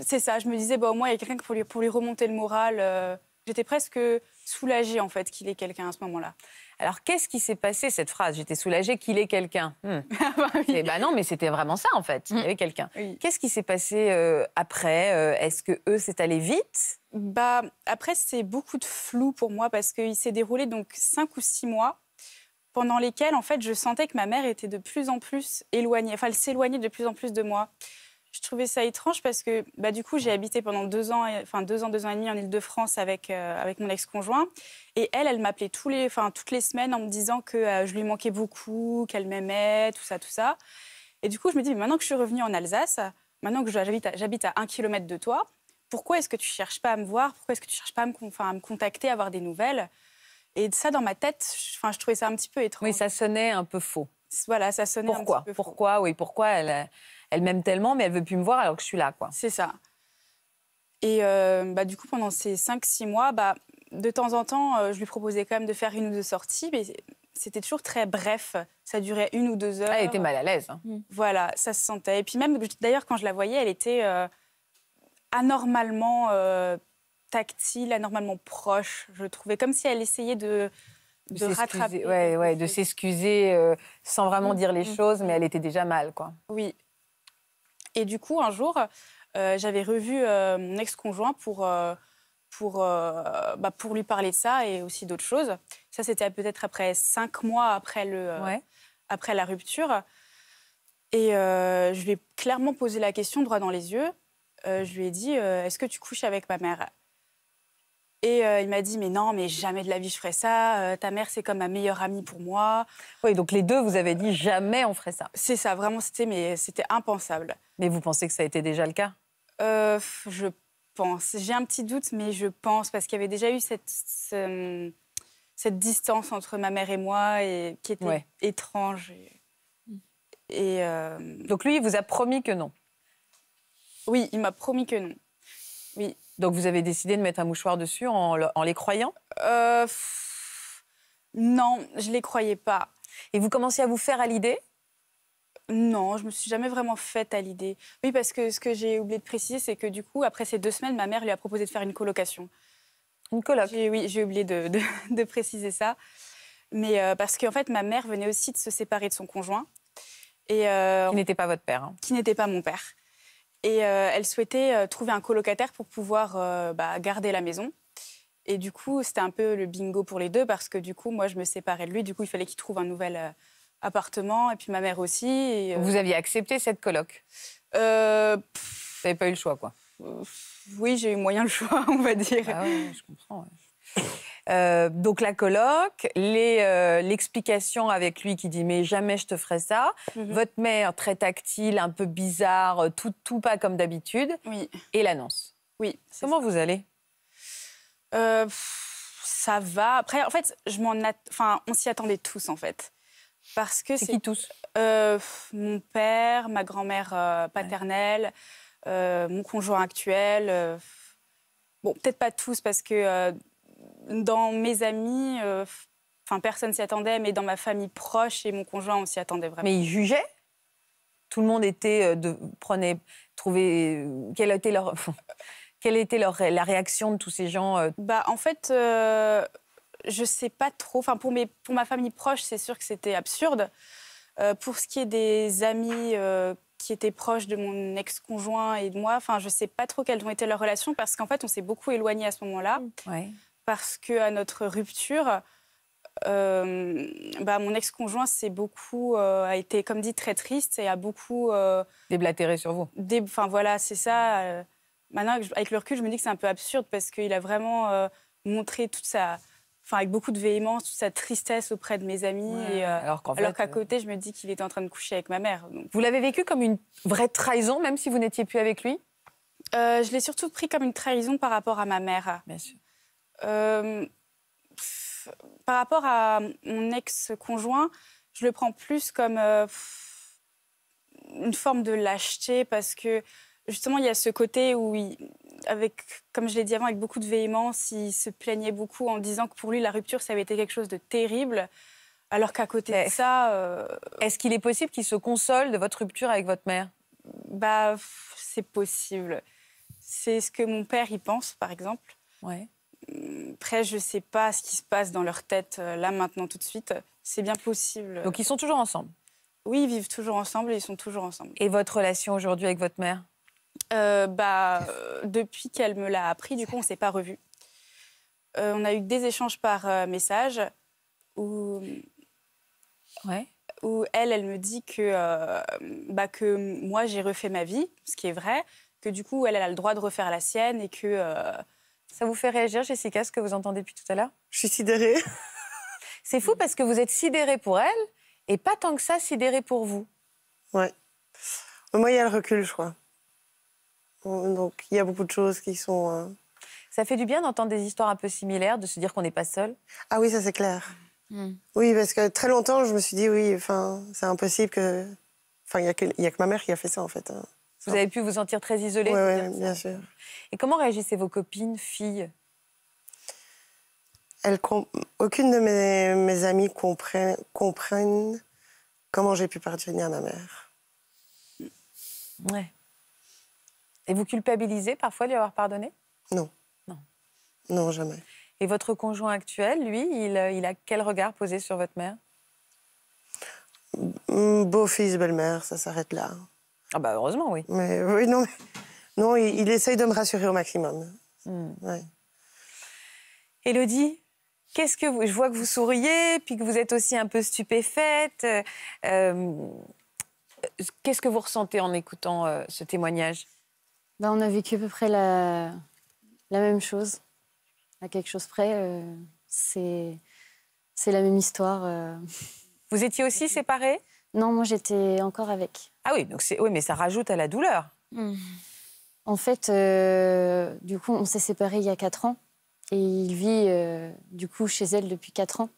C'est ça, je me disais, bah, au moins, il y a quelqu'un pour lui, pour lui remonter le moral. J'étais presque soulagée en fait qu'il ait quelqu'un à ce moment-là. Alors, qu'est-ce qui s'est passé cette phrase J'étais soulagée qu'il ait quelqu'un. Hmm. Ah bah bah non, mais c'était vraiment ça en fait. Il y hmm. avait quelqu'un. Qu'est-ce qui s'est passé euh, après euh, Est-ce que eux, c'est allé vite Bah après, c'est beaucoup de flou pour moi parce qu'il s'est déroulé donc cinq ou six mois pendant lesquels en fait je sentais que ma mère était de plus en plus éloignée. Enfin, elle s'éloignait de plus en plus de moi je trouvais ça étrange parce que bah, du coup, j'ai habité pendant deux ans, enfin deux ans, deux ans et demi en Ile-de-France avec, euh, avec mon ex-conjoint. Et elle, elle m'appelait tous les, enfin, toutes les semaines en me disant que euh, je lui manquais beaucoup, qu'elle m'aimait, tout ça, tout ça. Et du coup, je me dis, maintenant que je suis revenue en Alsace, maintenant que j'habite à, j'habite à un kilomètre de toi, pourquoi est-ce que tu cherches pas à me voir Pourquoi est-ce que tu cherches pas à me, enfin, à me contacter, à avoir des nouvelles Et ça, dans ma tête, je, enfin, je trouvais ça un petit peu étrange. Oui, ça sonnait un peu faux. Voilà, ça sonnait un petit peu Pourquoi, faux. oui, pourquoi elle elle m'aime tellement, mais elle veut plus me voir alors que je suis là, quoi. C'est ça. Et euh, bah, du coup, pendant ces 5-6 mois, bah, de temps en temps, euh, je lui proposais quand même de faire une ou deux sorties, mais c'était toujours très bref. Ça durait une ou deux heures. Ah, elle était mal à l'aise. Hein. Mm. Voilà, ça se sentait. Et puis même, d'ailleurs, quand je la voyais, elle était euh, anormalement tactile, anormalement proche, je trouvais, comme si elle essayait de, de, rattraper. Ouais, ouais, de s'excuser sans vraiment mm, dire les mm. choses, mais elle était déjà mal, quoi. Oui, et du coup, un jour, euh, j'avais revu euh, mon ex-conjoint pour, euh, bah, pour, lui parler de ça et aussi d'autres choses. Ça, c'était peut-être après cinq mois après, le, après la rupture. Et je lui ai clairement posé la question droit dans les yeux. je lui ai dit Est-ce que tu couches avec ma mère et euh, il m'a dit, mais non, mais jamais de la vie je ferais ça. Euh, ta mère, c'est comme ma meilleure amie pour moi. Oui, donc les deux, vous avez dit, jamais on ferait ça. C'est ça, vraiment, c'était, mais c'était impensable. Mais vous pensez que ça a été déjà le cas euh, Je pense. J'ai un petit doute, mais je pense, parce qu'il y avait déjà eu cette, cette, distance entre ma mère et moi et, qui était étrange. Et, donc lui, il vous a promis que non Oui, il m'a promis que non. Oui, donc vous avez décidé de mettre un mouchoir dessus en, les croyant euh, Non, je ne les croyais pas. Et vous commencez à vous faire à l'idée non, je me suis jamais vraiment faite à l'idée. Oui, parce que ce que j'ai oublié de préciser, c'est que du coup, après ces deux semaines, ma mère lui a proposé de faire une colocation. Une coloc Oui, j'ai oublié de, préciser ça. Mais euh, parce qu'en fait, ma mère venait aussi de se séparer de son conjoint. Et, euh, qui n'était pas votre père. Hein. Qui n'était pas mon père. Et euh, elle souhaitait euh, trouver un colocataire pour pouvoir euh, bah, garder la maison. Et du coup, c'était un peu le bingo pour les deux parce que du coup, moi, je me séparais de lui. Du coup, il fallait qu'il trouve un nouvel appartement et puis ma mère aussi. Vous aviez accepté cette coloc euh, Vous n'avez pas eu le choix, quoi. oui, j'ai eu moyen le choix, on va dire. Ah ouais, je comprends. Euh, donc la colloque, euh, l'explication avec lui qui dit mais jamais je te ferai ça. Mhm. Votre mère très tactile, un peu bizarre, euh, tout, tout pas comme d'habitude. Oui. Et l'annonce. Oui. Comment vous allez Ça va. Après, en fait, je m'en enfin, on s'y attendait tous en fait. Parce que c'est qui tous Mon père, ma grand-mère paternelle, mon conjoint actuel. bon, peut-être pas tous parce que dans mes amis, euh, enfin personne s'y attendait, mais dans ma famille proche et mon conjoint, on s'y attendait vraiment. Mais ils jugeaient Tout le monde était euh, de, prenait, trouvait euh, quelle était leur quelle était leur la réaction de tous ces gens Bah en fait. je je sais pas trop. Enfin, pour, mes, pour ma famille proche, c'est sûr que c'était absurde. pour ce qui est des amis qui étaient proches de mon ex-conjoint et de moi. Enfin, je ne sais pas trop quelles ont été leurs relations parce qu'en fait, on s'est beaucoup éloignés à ce moment-là. Ouais parce que à notre rupture, euh, bah, mon ex-conjoint beaucoup euh, a été comme dit très triste et a beaucoup euh, déblatéré sur vous. Enfin voilà, c'est ça. maintenant, avec le recul, je me dis que c'est un peu absurde parce qu'il a vraiment montré toute sa Enfin, avec beaucoup de véhémence, toute sa tristesse auprès de mes amis. alors qu'à côté, je me dis qu'il était en train de coucher avec ma mère. Vous l'avez vécu comme une vraie trahison, même si vous n'étiez plus avec lui Je l'ai surtout pris comme une trahison par rapport à ma mère. Bien sûr. Euh, par rapport à mon ex-conjoint, je le prends plus comme euh, une forme de lâcheté parce que justement, il y a ce côté où, avec, comme je l'ai dit avant, avec beaucoup de véhémence, il se plaignait beaucoup en disant que pour lui, la rupture, ça avait été quelque chose de terrible. Alors qu'à côté de ça. Euh, est-ce qu'il est possible qu'il se console de votre rupture avec votre mère Bah, c'est possible. C'est ce que mon père y pense, par exemple. Ouais. Hum, après, je ne sais pas ce qui se passe dans leur tête euh, là, maintenant, tout de suite. C'est bien possible. Donc ils sont toujours ensemble Oui, ils vivent toujours ensemble et ils sont toujours ensemble. Et votre relation aujourd'hui avec votre mère euh, bah, euh, Depuis qu'elle me l'a appris, du coup, on ne s'est pas revus. on a eu des échanges par message où... Ouais. où elle, elle me dit que, bah, que moi, j'ai refait ma vie, ce qui est vrai, que du coup, elle, elle a le droit de refaire la sienne et que... Ça vous fait réagir, Jessica, ce que vous entendez depuis tout à l'heure Je suis sidérée. C'est fou parce que vous êtes sidérée pour elle et pas tant que ça sidérée pour vous. Ouais. Moi, il y a le recul, je crois. Donc, il y a beaucoup de choses qui sont. Euh, ça fait du bien d'entendre des histoires un peu similaires, de se dire qu'on n'est pas seul. Ah oui, ça c'est clair. Mm. Oui, parce que très longtemps, je me suis dit oui, enfin, c'est impossible que. Enfin, il n'y a, que ma mère qui a fait ça en fait. Hein. Vous ah. avez pu vous sentir très isolée Oui, bien sûr. Et comment réagissaient vos copines, filles Aucune de mes, mes amies comprennent, comment j'ai pu pardonner à ma mère. Ouais. Et vous culpabilisez parfois de lui avoir pardonné Non. Non. Non, jamais. Et votre conjoint actuel, lui, il, euh, il a quel regard posé sur votre mère Beau-fils, belle-mère, ça s'arrête là. Ah bah heureusement, oui. Mais oui, non, non il, essaye de me rassurer au maximum. Elodie, hmm. qu'est-ce que vous... Je vois que vous souriez, puis que vous êtes aussi un peu stupéfaite. Euh, qu'est-ce que vous ressentez en écoutant euh, ce témoignage bah, On a vécu à peu près la, la même chose. À quelque chose près, euh, c'est... c'est la même histoire. Vous étiez aussi séparés non, moi j'étais encore avec. Ah oui, donc oui, mais ça rajoute à la douleur. Hmm. En fait, euh, du coup, on s'est séparés il y a 4 ans. Et il vit, euh, du coup, chez elle depuis 4 ans.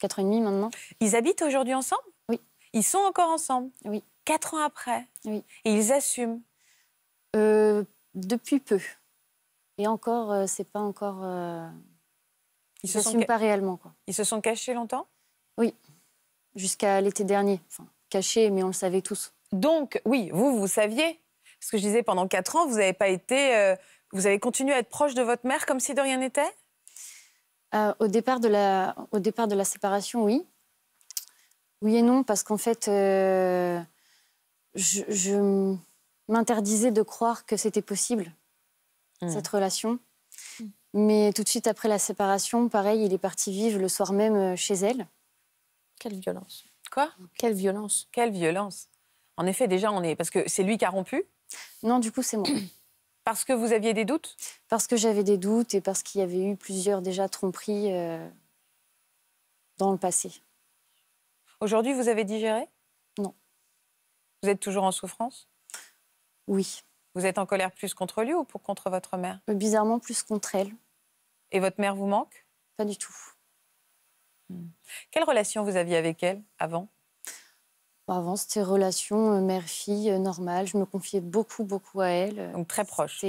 4 ans et demi maintenant. Ils habitent aujourd'hui ensemble Oui. Ils sont encore ensemble Oui. 4 ans après Oui. Et ils assument euh, Depuis peu. Et encore, c'est pas encore... Ils, ils se sont pas réellement, quoi. Ils se sont cachés longtemps Oui. Jusqu'à l'été dernier. Enfin, caché, mais on le savait tous. Donc, oui, vous, vous saviez. Parce que je disais, pendant 4 ans, vous n'avez pas été. Euh, vous avez continué à être proche de votre mère comme si de rien n'était euh, au, départ de la, au départ de la séparation, oui. Oui et non, parce qu'en fait, euh, je, m'interdisais de croire que c'était possible, mmh. cette relation. Mmh. Mais tout de suite après la séparation, pareil, il est parti vivre le soir même chez elle. Quelle violence. Quelle violence. Quelle violence. En effet, déjà, on est. Parce que c'est lui qui a rompu Non, du coup, c'est moi. Parce que vous aviez des doutes Parce que j'avais des doutes et parce qu'il y avait eu plusieurs déjà tromperies euh, dans le passé. Aujourd'hui, vous avez digéré Non. Vous êtes toujours en souffrance Oui. Vous êtes en colère plus contre lui ou pour, contre votre mère euh, Bizarrement, plus contre elle. Et votre mère vous manque Pas du tout. Hmm. Quelle relation vous aviez avec elle avant bah, avant, c'était relation euh, mère-fille euh, normale. Je me confiais beaucoup, beaucoup à elle. Euh, Donc très proche.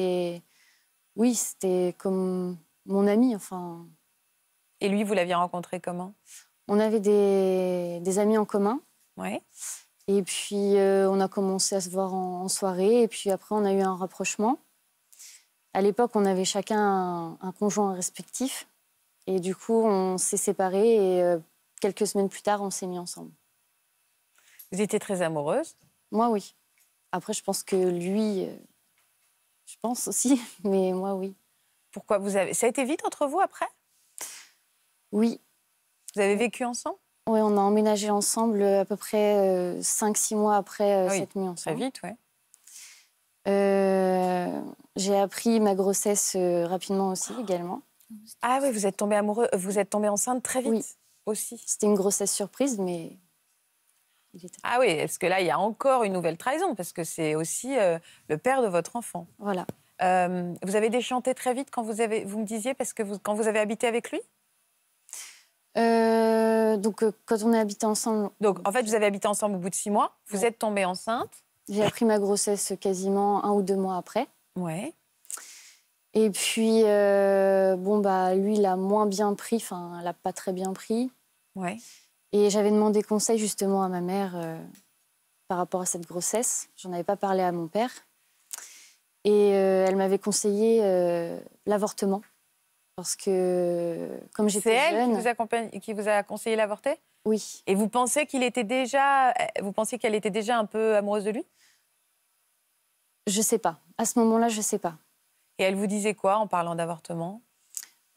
Oui, c'était comme mon ami, enfin. Et lui, vous l'aviez rencontré comment On avait des... amis en commun. Ouais. Et puis, on a commencé à se voir en... soirée. Et puis après, on a eu un rapprochement. À l'époque, on avait chacun un conjoint respectif. Et du coup, on s'est séparés et euh, quelques semaines plus tard, on s'est mis ensemble. Vous étiez très amoureuse Moi, oui. Après, je pense que lui, euh, je pense aussi, mais moi, oui. Pourquoi vous avez... Ça a été vite entre vous après Oui. Vous avez vécu ensemble Oui, on a emménagé ensemble euh, à peu près 5-6 mois après cette nuit ensemble. Très vite, oui. J'ai appris ma grossesse rapidement aussi également. Ah oui, vous êtes tombée amoureux, euh, vous êtes tombé enceinte très vite aussi. C'était une grossesse surprise, mais. Ah oui, est-ce que là, il y a encore une nouvelle trahison, parce que c'est aussi euh, le père de votre enfant. Voilà. Euh, vous avez déchanté très vite quand vous, avez, me disiez, parce que quand vous avez habité avec lui donc, quand on a habité ensemble. Donc, en fait, vous avez habité ensemble au bout de six mois. Vous êtes tombée enceinte. J'ai appris ma grossesse quasiment un ou deux mois après. Ouais. Et puis, euh, bon, bah, lui, il a moins bien pris, enfin, il l'a pas très bien pris. Ouais. Et j'avais demandé conseil justement à ma mère euh, par rapport à cette grossesse. J'en avais pas parlé à mon père. Et euh, elle m'avait conseillé l'avortement. Parce que, comme j'étais jeune... C'est elle qui vous, accompagne, qui vous a conseillé l'avorter Oui. Et vous pensez qu'il était déjà... Vous pensez qu'elle était déjà un peu amoureuse de lui Je sais pas. À ce moment-là, je sais pas. Et elle vous disait quoi en parlant d'avortement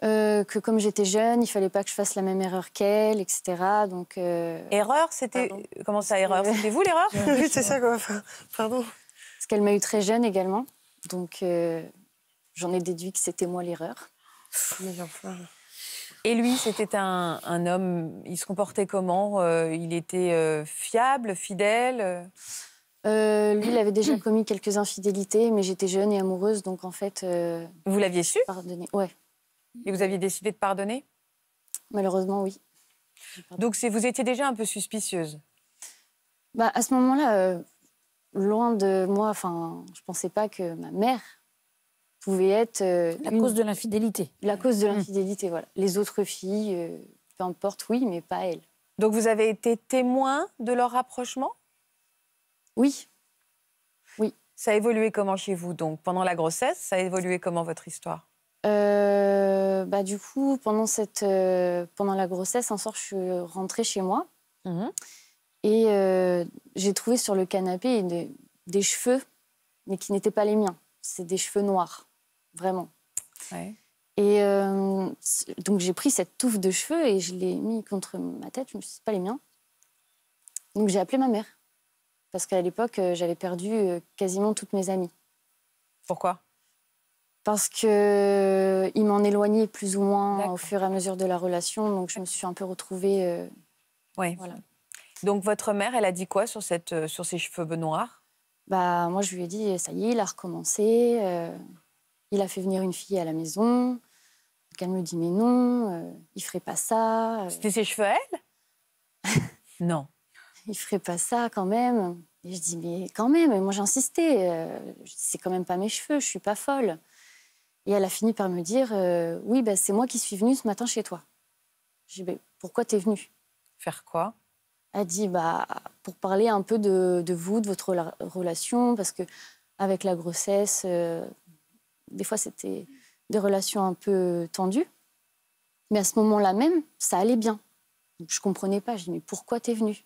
euh, que comme j'étais jeune, il fallait pas que je fasse la même erreur qu'elle, etc. Donc euh, erreur, c'était euh, comment ça erreur C'était vous l'erreur Oui, c'est ça. Quoi. Pardon. Parce qu'elle m'a eu très jeune également, donc j'en ai déduit que c'était moi l'erreur. Et lui, c'était un, homme. Il se comportait comment Il était fiable, fidèle euh, lui, il avait déjà hmm. commis quelques infidélités, mais j'étais jeune et amoureuse, donc en fait. Euh, vous l'aviez su Pardonner, ouais. Et vous aviez décidé de pardonner Malheureusement, oui. Donc vous étiez déjà un peu suspicieuse bah, À ce moment-là, euh, loin de moi, enfin, je ne pensais pas que ma mère pouvait être. la cause de l'infidélité. La cause de hmm. l'infidélité, voilà. Les autres filles, peu importe, oui, mais pas elle. Donc vous avez été témoin de leur rapprochement oui. Oui. Ça a évolué comment chez vous Donc, pendant la grossesse, ça a évolué comment votre histoire euh, bah, Du coup, pendant, cette, euh, pendant la grossesse, un soir, je suis rentrée chez moi. Mmh et euh, j'ai trouvé sur le canapé des, cheveux, mais qui n'étaient pas les miens. C'est des cheveux noirs, vraiment. Ouais. Et donc j'ai pris cette touffe de cheveux et je l'ai mis contre ma tête. Je me suis pas les miens. Donc j'ai appelé ma mère. Parce qu'à l'époque, euh, j'avais perdu euh, quasiment toutes mes amies. Pourquoi Parce que euh, m'en éloignait plus ou moins au fur et à mesure de la relation, donc je me suis un peu retrouvée. Oui. Voilà. Donc votre mère, elle a dit quoi sur cette, sur ses cheveux noirs Bah moi, je lui ai dit eh, ça y est, il a recommencé. il a fait venir une fille à la maison. Donc elle me dit mais non, il il ferait pas ça. C'était ses cheveux elle Non il ferait pas ça quand même. Et je dis, mais quand même, et moi j'insistais, euh, c'est quand même pas mes cheveux, je suis pas folle. Et elle a fini par me dire, euh, oui, bah, c'est moi qui suis venue ce matin chez toi. J'ai dit, bah, pourquoi t'es venue Faire quoi Elle dit, bah, pour parler un peu de, vous, de votre relation, parce que avec la grossesse, euh, des fois c'était des relations un peu tendues. Mais à ce moment-là même, ça allait bien. Je je comprenais pas, je dis, mais pourquoi t'es venue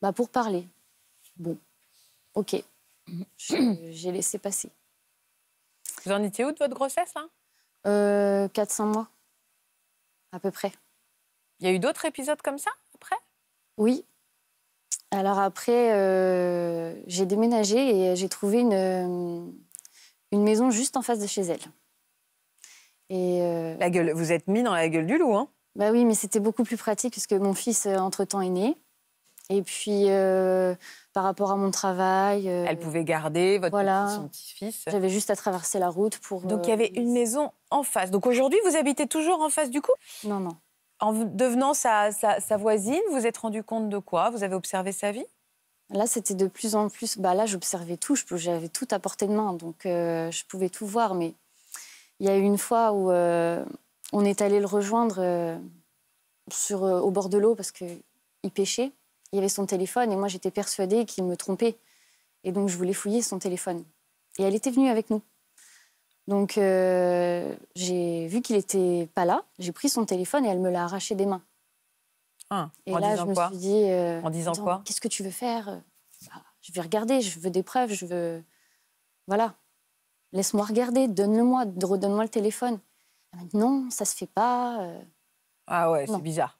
bah pour parler. Bon, ok. J'ai laissé passer. Vous en étiez où de votre grossesse 400 euh, mois, à peu près. Il y a eu d'autres épisodes comme ça après Oui. Alors après, euh, j'ai déménagé et j'ai trouvé une, euh, une maison juste en face de chez elle. Et La gueule, vous êtes mis dans la gueule du loup, hein Bah oui, mais c'était beaucoup plus pratique que mon fils entre temps est né. Et puis, euh, par rapport à mon travail. Euh, Elle pouvait garder votre petit, fils J'avais juste à traverser la route pour. Donc, euh, il y avait une maison en face. Donc, aujourd'hui, vous habitez toujours en face du coup Non, non. En devenant sa, voisine, vous, vous êtes rendu compte de quoi Vous avez observé sa vie Là, c'était de plus en plus. Bah, là, j'observais tout. J'avais tout à portée de main. Donc, je pouvais tout voir. Mais il y a eu une fois où on est allé le rejoindre sur, au bord de l'eau parce qu'il pêchait il y avait son téléphone et moi j'étais persuadée qu'il me trompait. Et donc je voulais fouiller son téléphone. Et elle était venue avec nous. Donc euh, j'ai vu qu'il n'était pas là, j'ai pris son téléphone et elle me l'a arraché des mains. Ah, et en disant quoi euh, en disant quoi Qu'est-ce que tu veux faire ah, Je vais regarder, je veux des preuves, je veux, voilà, laisse-moi regarder, donne-le-moi, redonne-moi le téléphone. non, ça se fait pas. Euh. Ah ouais, c'est bizarre.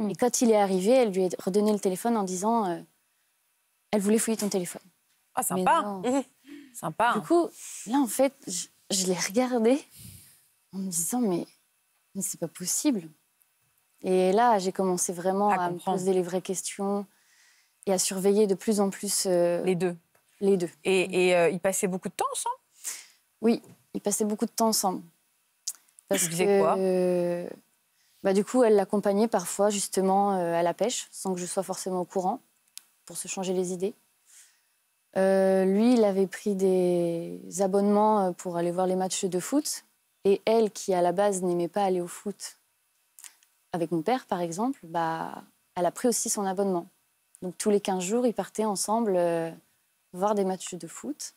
Mm. Et quand il est arrivé, elle lui a redonné le téléphone en disant euh, Elle voulait fouiller ton téléphone. Ah, sympa mmh. Sympa. Du coup, là, en fait, je, l'ai regardé en me disant Mais, mais c'est pas possible. Et là, j'ai commencé vraiment à, me poser les vraies questions et à surveiller de plus en plus. Euh, les deux. Les deux. Et, euh, ils passaient beaucoup de temps ensemble Oui, ils passaient beaucoup de temps ensemble. Parce Vous que, quoi bah, du coup, elle l'accompagnait parfois justement euh, à la pêche, sans que je sois forcément au courant, pour se changer les idées. Euh, lui, il avait pris des abonnements euh, pour aller voir les matchs de foot. Et elle, qui à la base n'aimait pas aller au foot avec mon père, par exemple, bah, elle a pris aussi son abonnement. Donc tous les 15 jours, ils partaient ensemble voir des matchs de foot.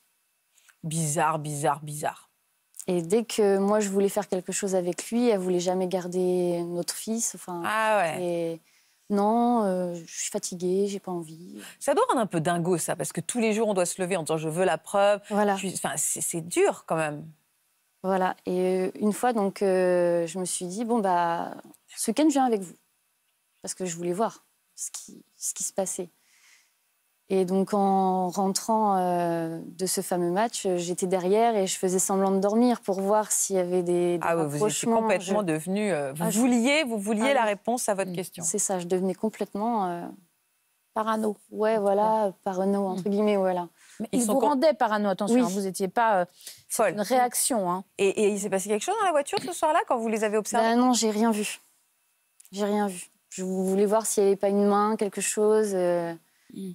Bizarre, bizarre, bizarre. Et dès que moi je voulais faire quelque chose avec lui, elle voulait jamais garder notre fils. Enfin, ah ouais. Et non, euh, je suis fatiguée, j'ai pas envie. Ça doit rendre un peu dingo ça, parce que tous les jours on doit se lever en disant je veux la preuve. Voilà. Enfin, c'est dur quand même. Voilà. Et euh, une fois donc, euh, je me suis dit bon bah ce week vient je viens avec vous parce que je voulais voir ce qui se passait. Et donc en rentrant euh, de ce fameux match, euh, j'étais derrière et je faisais semblant de dormir pour voir s'il y avait des, Ah ah, vous êtes complètement devenu devenue... vous, vouliez, vous vouliez ah la réponse à votre mm. question. C'est ça, je devenais complètement... Euh, parano. Ouais, voilà, parano, mm. entre guillemets, voilà. ils, vous rendaient parano, attention, hein, vous n'étiez pas folle. Une réaction. Hein. Et, il s'est passé quelque chose dans la voiture ce soir-là quand vous les avez observés ben Non, j'ai rien vu. J'ai rien vu. Je voulais voir s'il n'y avait pas une main, quelque chose. Mm.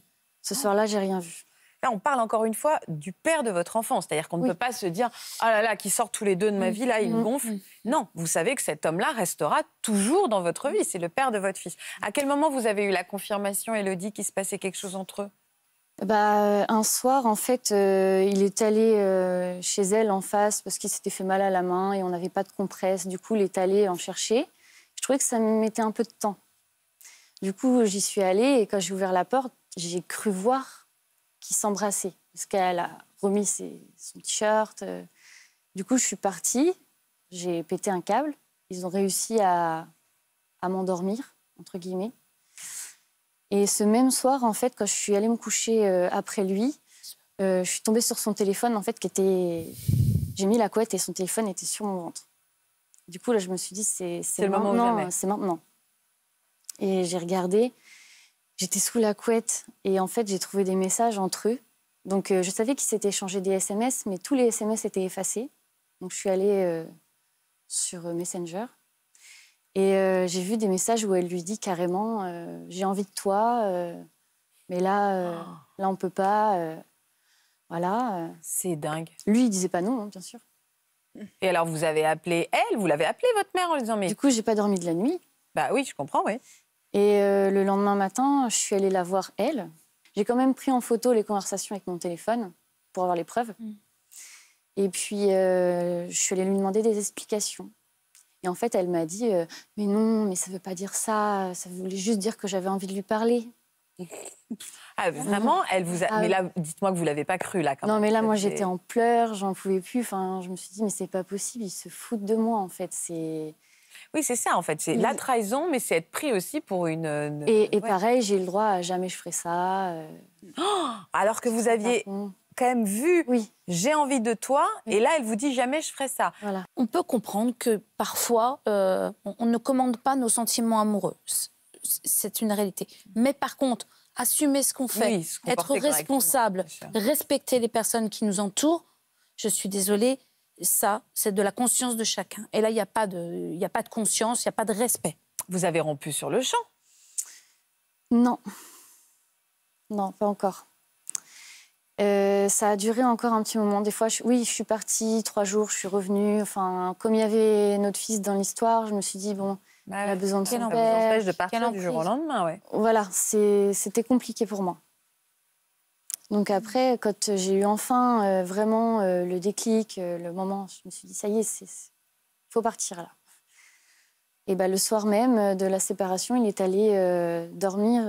Ce soir-là, j'ai rien vu. on parle encore une fois du père de votre enfant. C'est-à-dire qu'on ne peut pas se dire Ah là là, qui sort tous les deux de ma vie, là, il me mmh, gonfle mmh, mmh. Non, vous savez que cet homme-là restera toujours dans votre vie. C'est le père de votre fils. À quel moment vous avez eu la confirmation, Elodie, qu'il se passait quelque chose entre eux bah, un soir, en fait, euh, il est allé euh, chez elle en face parce qu'il s'était fait mal à la main et on n'avait pas de compresse. Du coup, il est allé en chercher. Je trouvais que ça me mettait un peu de temps. Du coup, j'y suis allée et quand j'ai ouvert la porte, j'ai cru voir qu'ils s'embrassait. Parce qu'elle a remis son t-shirt. Euh. Du coup, je suis partie, j'ai pété un câble. Ils ont réussi à, m'endormir, entre guillemets. Et ce même soir, en fait, quand je suis allée me coucher euh, après lui, euh, je suis tombée sur son téléphone, en fait, qui était. J'ai mis la couette et son téléphone était sur mon ventre. Du coup, là, je me suis dit, c'est maintenant. C'est maintenant. Et j'ai regardé. J'étais sous la couette et en fait, j'ai trouvé des messages entre eux. Donc, euh, je savais qu'ils s'étaient échangé des SMS, mais tous les SMS étaient effacés. Donc, je suis allée euh, sur euh, Messenger et j'ai vu des messages où elle lui dit carrément J'ai envie de toi, mais là, ah. là, on peut pas. voilà. C'est dingue. Lui, il disait pas non, hein, bien sûr. Et alors, vous avez appelé elle, vous l'avez appelée votre mère en lui disant Mais. Du coup, j'ai pas dormi de la nuit. Bah oui, je comprends, oui. Et euh, le lendemain matin, je suis allée la voir, elle. J'ai quand même pris en photo les conversations avec mon téléphone pour avoir les preuves. Mm. Et puis, euh, je suis allée lui demander des explications. Et en fait, elle m'a dit euh, Mais non, mais ça ne veut pas dire ça. Ça voulait juste dire que j'avais envie de lui parler. » Ah, vraiment Elle vous a... Ah mais là, dites-moi que vous l'avez pas cru, là. non, mais là, moi, j'étais en pleurs, j'en pouvais plus. Enfin, je me suis dit, mais c'est pas possible, ils se foutent de moi, en fait. C'est... Oui, c'est ça en fait. C'est la trahison, mais c'est être pris aussi pour une. Et, euh, pareil, j'ai le droit à jamais je ferai ça. Euh. Oh Alors que vous aviez quand même vu oui. j'ai envie de toi et là elle vous dit jamais je ferai ça. On peut comprendre que parfois euh, on ne commande pas nos sentiments amoureux. C'est une réalité. Mais par contre, assumer ce qu'on fait, être responsable, respecter les personnes qui nous entourent, je suis désolée, ça, c'est de la conscience de chacun. Et là, il n'y a, pas de, a pas de conscience, il n'y a pas de respect. Vous avez rompu sur le champ Non. Non, pas encore. Euh, ça a duré encore un petit moment. Des fois, oui, je suis partie trois jours, je suis revenue. Enfin, comme il y avait notre fils dans l'histoire, je me suis dit, bon, bah il a besoin de son empêche, empêche de partir du jour au lendemain, ouais. Voilà, c'était compliqué pour moi. Donc après, quand j'ai eu enfin euh, vraiment euh, le déclic, euh, le moment, je me suis dit, ça y est, il faut partir là. Et bah, le soir même de la séparation, il est allé dormir,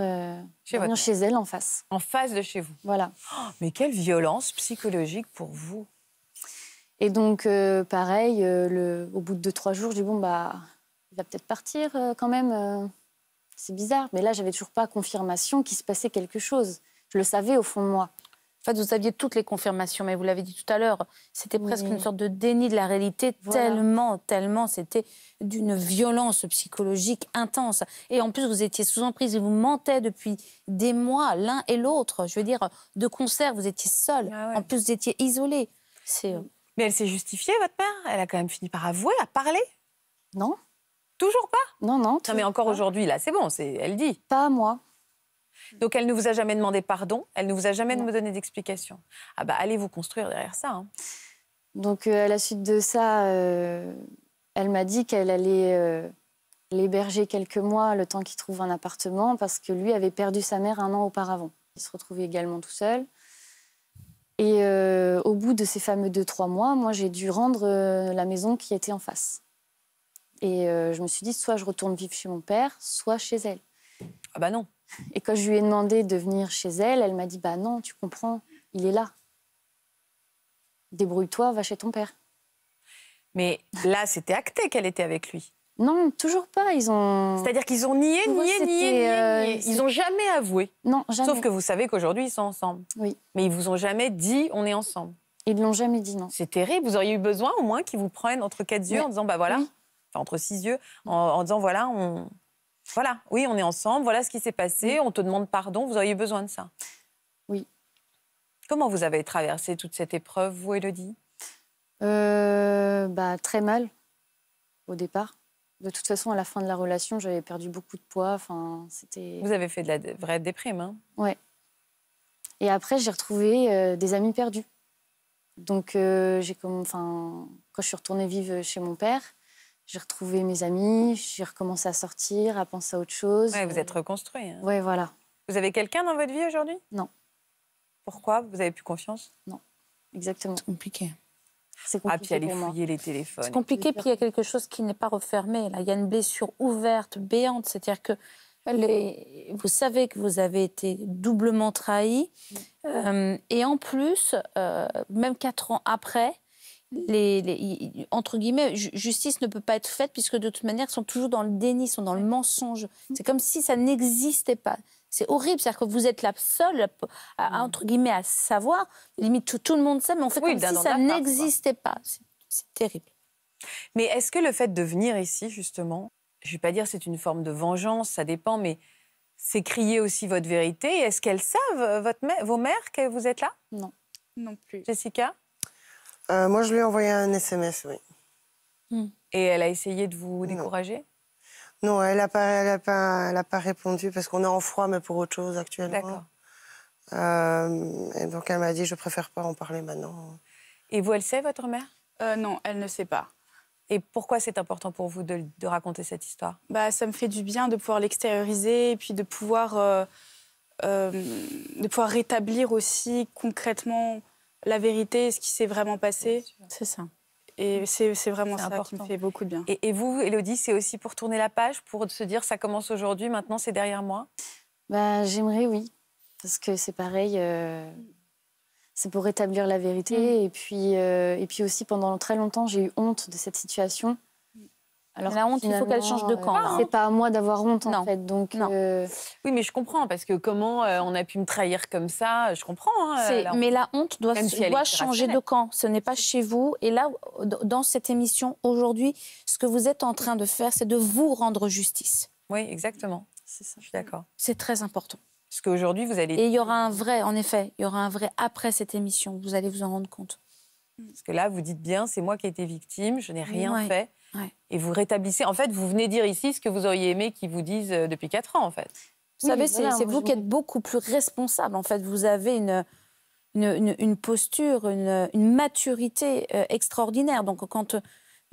chez, elle en face. En face de chez vous. Voilà. Oh, mais quelle violence psychologique pour vous. Et donc, pareil, au bout de deux, trois jours, je dis, bon, bah, il va peut-être partir quand même. c'est bizarre. Mais là, j'avais toujours pas confirmation qu'il se passait quelque chose. Je le savais au fond de moi. En fait, vous aviez toutes les confirmations, mais vous l'avez dit tout à l'heure, c'était presque une sorte de déni de la réalité, tellement, tellement, c'était d'une violence psychologique intense. Et en plus, vous étiez sous emprise et vous mentez depuis des mois, l'un et l'autre. Je veux dire, de concert, vous étiez seul. Ah en plus, vous étiez isolé. Euh, mais elle s'est justifiée, votre mère Elle a quand même fini par avouer, à parler Non. Toujours pas Non, non. mais encore aujourd'hui, là, c'est bon, elle dit. Pas à moi. Donc elle ne vous a jamais demandé pardon, elle ne vous a jamais donné d'explication. Ah bah allez vous construire derrière ça. Hein. Donc euh, à la suite de ça, euh, elle m'a dit qu'elle allait euh, l'héberger quelques mois le temps qu'il trouve un appartement parce que lui avait perdu sa mère un an auparavant. Il se retrouvait également tout seul. Et au bout de ces fameux 2 trois mois, moi j'ai dû rendre la maison qui était en face. Et je me suis dit, soit je retourne vivre chez mon père, soit chez elle. Ah bah non. Et quand je lui ai demandé de venir chez elle, elle m'a dit Bah non, tu comprends, il est là. Débrouille-toi, va chez ton père. Mais là, c'était acté qu'elle était avec lui. Non, toujours pas. Ils ont. C'est-à-dire qu'ils ont nié, nié, nié, euh, nié, Ils n'ont jamais avoué. Non, jamais. Sauf que vous savez qu'aujourd'hui, ils sont ensemble. Oui. Mais ils vous ont jamais dit on est ensemble. Ils ne l'ont jamais dit, non. C'est terrible. Vous auriez eu besoin au moins qu'ils vous prennent entre quatre yeux en disant bah voilà. Enfin, entre six yeux, en disant voilà, on, voilà, oui, on est ensemble, voilà ce qui s'est passé, on te demande pardon, vous auriez besoin de ça. Oui. Comment vous avez traversé toute cette épreuve, vous, Elodie euh, bah, Très mal, au départ. De toute façon, à la fin de la relation, j'avais perdu beaucoup de poids. Vous avez fait de la vraie déprime, hein Et après, j'ai retrouvé euh, des amis perdus. Donc, euh, comme, enfin, quand je suis retournée vivre chez mon père, j'ai retrouvé mes amis, j'ai recommencé à sortir, à penser à autre chose. vous euh, êtes reconstruit. Hein. Oui, voilà. Vous avez quelqu'un dans votre vie aujourd'hui Non. Pourquoi Vous avez plus confiance Non, exactement. C'est compliqué. C'est ah, compliqué. Ah, puis aller fouiller les téléphones. C'est compliqué, puis il y a quelque chose qui n'est pas refermé. Là. Il y a une blessure ouverte, béante. C'est-à-dire que vous savez que vous avez été doublement trahi. Mm. Euh, et en plus, euh, même quatre ans après, les, entre guillemets, justice ne peut pas être faite puisque de toute manière, ils sont toujours dans le déni, ils sont dans le mensonge. Mm. C'est comme si ça n'existait pas. C'est horrible, c'est-à-dire que vous êtes la seule, à, mm. entre guillemets, à savoir. Limite, tout, le monde sait, mais on fait, comme si ça n'existait pas. C'est terrible. Mais est-ce que le fait de venir ici, justement, je ne vais pas dire c'est une forme de vengeance, ça dépend, mais c'est crier aussi votre vérité. Est-ce qu'elles savent, votre vos mères, que vous êtes là Non. Non plus. Jessica euh, moi, je lui ai envoyé un SMS, oui. Hmm. Et elle a essayé de vous décourager Non, elle n'a pas, pas, pas répondu parce qu'on est en froid, mais pour autre chose actuellement. D'accord. Euh, et donc elle m'a dit, je préfère pas en parler maintenant. Et vous, elle sait, votre mère euh, Non, elle ne sait pas. Et pourquoi c'est important pour vous de, raconter cette histoire bah, Ça me fait du bien de pouvoir l'extérioriser et puis de pouvoir, de pouvoir rétablir aussi concrètement la vérité est ce qui s'est vraiment passé. C'est ça. Et c'est vraiment ça important. qui me fait beaucoup de bien. Et, vous, Elodie, c'est aussi pour tourner la page, pour se dire ça commence aujourd'hui, maintenant c'est derrière moi bah, J'aimerais, oui. Parce que c'est pareil, euh, c'est pour rétablir la vérité. Mm. Et, euh, et puis aussi, pendant très longtemps, j'ai eu honte de cette situation. Alors, la honte, il faut qu'elle change de camp. Euh, hein. c'est pas à moi d'avoir honte, en fait. Donc, euh, Oui, mais je comprends, parce que comment euh, on a pu me trahir comme ça, je comprends. Hein, mais la honte doit, changer de camp. Ce n'est pas chez vous. Et là, dans cette émission, aujourd'hui, ce que vous êtes en train de faire, c'est de vous rendre justice. Oui, exactement. C'est ça. Je suis d'accord. C'est très important. Parce qu'aujourd'hui, vous allez... Et il y aura un vrai, en effet, il y aura un vrai après cette émission. Vous allez vous en rendre compte. Parce que là, vous dites bien, c'est moi qui ai été victime, je n'ai rien fait. Et vous rétablissez, en fait, vous venez dire ici ce que vous auriez aimé qu'ils vous disent euh, depuis 4 ans, en fait. Vous savez, c'est vous qui êtes beaucoup plus responsable. En fait, vous avez une, une, posture, une, maturité euh, extraordinaire. Donc, quand.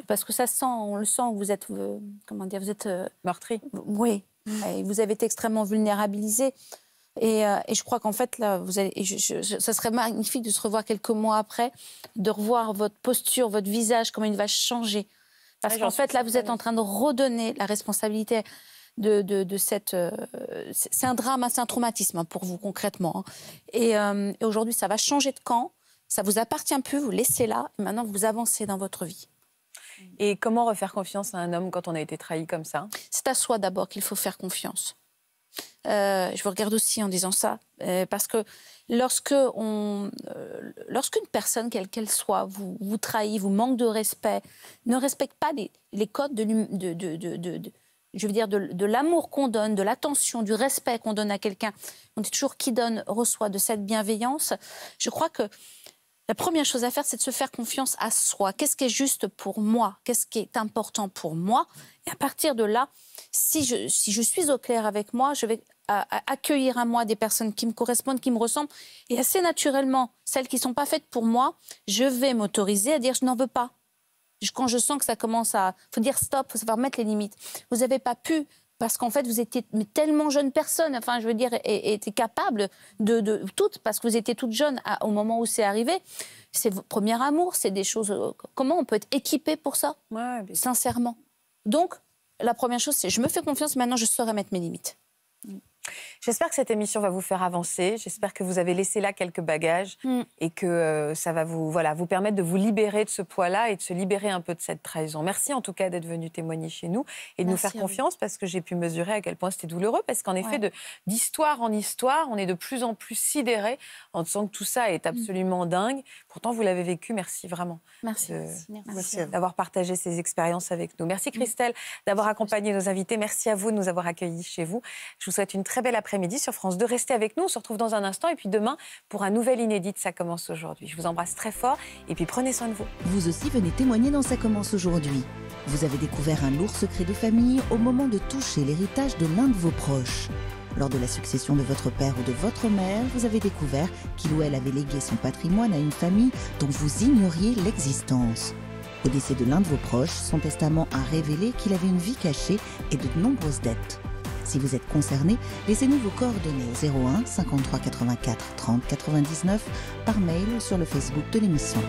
Parce que ça sent, on le sent, vous êtes. Euh, comment dire Vous êtes. Meurtri. Oui. Et vous avez été extrêmement vulnérabilisé. Et, je crois qu'en fait, là, vous allez, ça serait magnifique de se revoir quelques mois après, de revoir votre posture, votre visage, comment il va changer. Parce qu'en fait, là, vous êtes en train de redonner la responsabilité de, cette... Euh, c'est un drame, hein, c'est un traumatisme hein, pour vous, concrètement. Hein. Euh, et, aujourd'hui, ça va changer de camp. Ça vous appartient plus, vous laissez là. Et maintenant, vous avancez dans votre vie. Et comment refaire confiance à un homme quand on a été trahi comme ça C'est à soi d'abord qu'il faut faire confiance. Euh, je vous regarde aussi en disant ça, euh, parce que lorsque on, euh, lorsqu'une personne, quelle qu'elle soit, vous, vous trahit, vous manque de respect, ne respecte pas les, codes de, de, de, de, je veux dire, de, l'amour qu'on donne, de l'attention, du respect qu'on donne à quelqu'un, on dit toujours qui donne reçoit de cette bienveillance. Je crois que la première chose à faire, c'est de se faire confiance à soi. Qu'est-ce qui est juste pour moi Qu'est-ce qui est important pour moi Et à partir de là, si je, suis au clair avec moi, je vais euh, accueillir à moi des personnes qui me correspondent, qui me ressemblent. Et assez naturellement, celles qui ne sont pas faites pour moi, je vais m'autoriser à dire je n'en veux pas. quand je sens que ça commence à... faut dire stop, faut savoir mettre les limites. Vous n'avez pas pu parce qu'en fait, vous étiez tellement jeune personne, enfin, je veux dire, et, capable de, de toutes, parce que vous étiez toute jeune au moment où c'est arrivé. C'est votre premier amour, c'est des choses. Euh, comment on peut être équipé pour ça Sincèrement. Donc, la première chose, c'est je me fais confiance, maintenant je saurai mettre mes limites. Mm. J'espère que cette émission va vous faire avancer. J'espère que vous avez laissé là quelques bagages mm. et que euh, ça va vous, voilà, vous permettre de vous libérer de ce poids-là et de se libérer un peu de cette trahison. Merci en tout cas d'être venu témoigner chez nous et de nous faire confiance parce que j'ai pu mesurer à quel point c'était douloureux. Parce qu'en effet, d'histoire en histoire, on est de plus en plus sidéré en disant que tout ça est mm. absolument dingue. Pourtant, vous l'avez vécu. Merci vraiment. Merci. D'avoir partagé ces expériences avec nous. Merci mm. Christelle d'avoir accompagné nos invités. Merci à vous de nous avoir accueillis chez vous. Je vous souhaite une très belle après après midi sur France 2. Restez avec nous, on se retrouve dans un instant. Et puis demain, pour un nouvel inédit. ça commence aujourd'hui. Je vous embrasse très fort et puis prenez soin de vous. Vous aussi venez témoigner dans Ça commence aujourd'hui. Vous avez découvert un lourd secret de famille au moment de toucher l'héritage de l'un de vos proches. Lors de la succession de votre père ou de votre mère, vous avez découvert qu'il ou elle avait légué son patrimoine à une famille dont vous ignoriez l'existence. Au décès de l'un de vos proches, son testament a révélé qu'il avait une vie cachée et de nombreuses dettes. Si vous êtes concerné, laissez-nous vos coordonnées 01 53 84 30 99 par mail sur le Facebook de l'émission.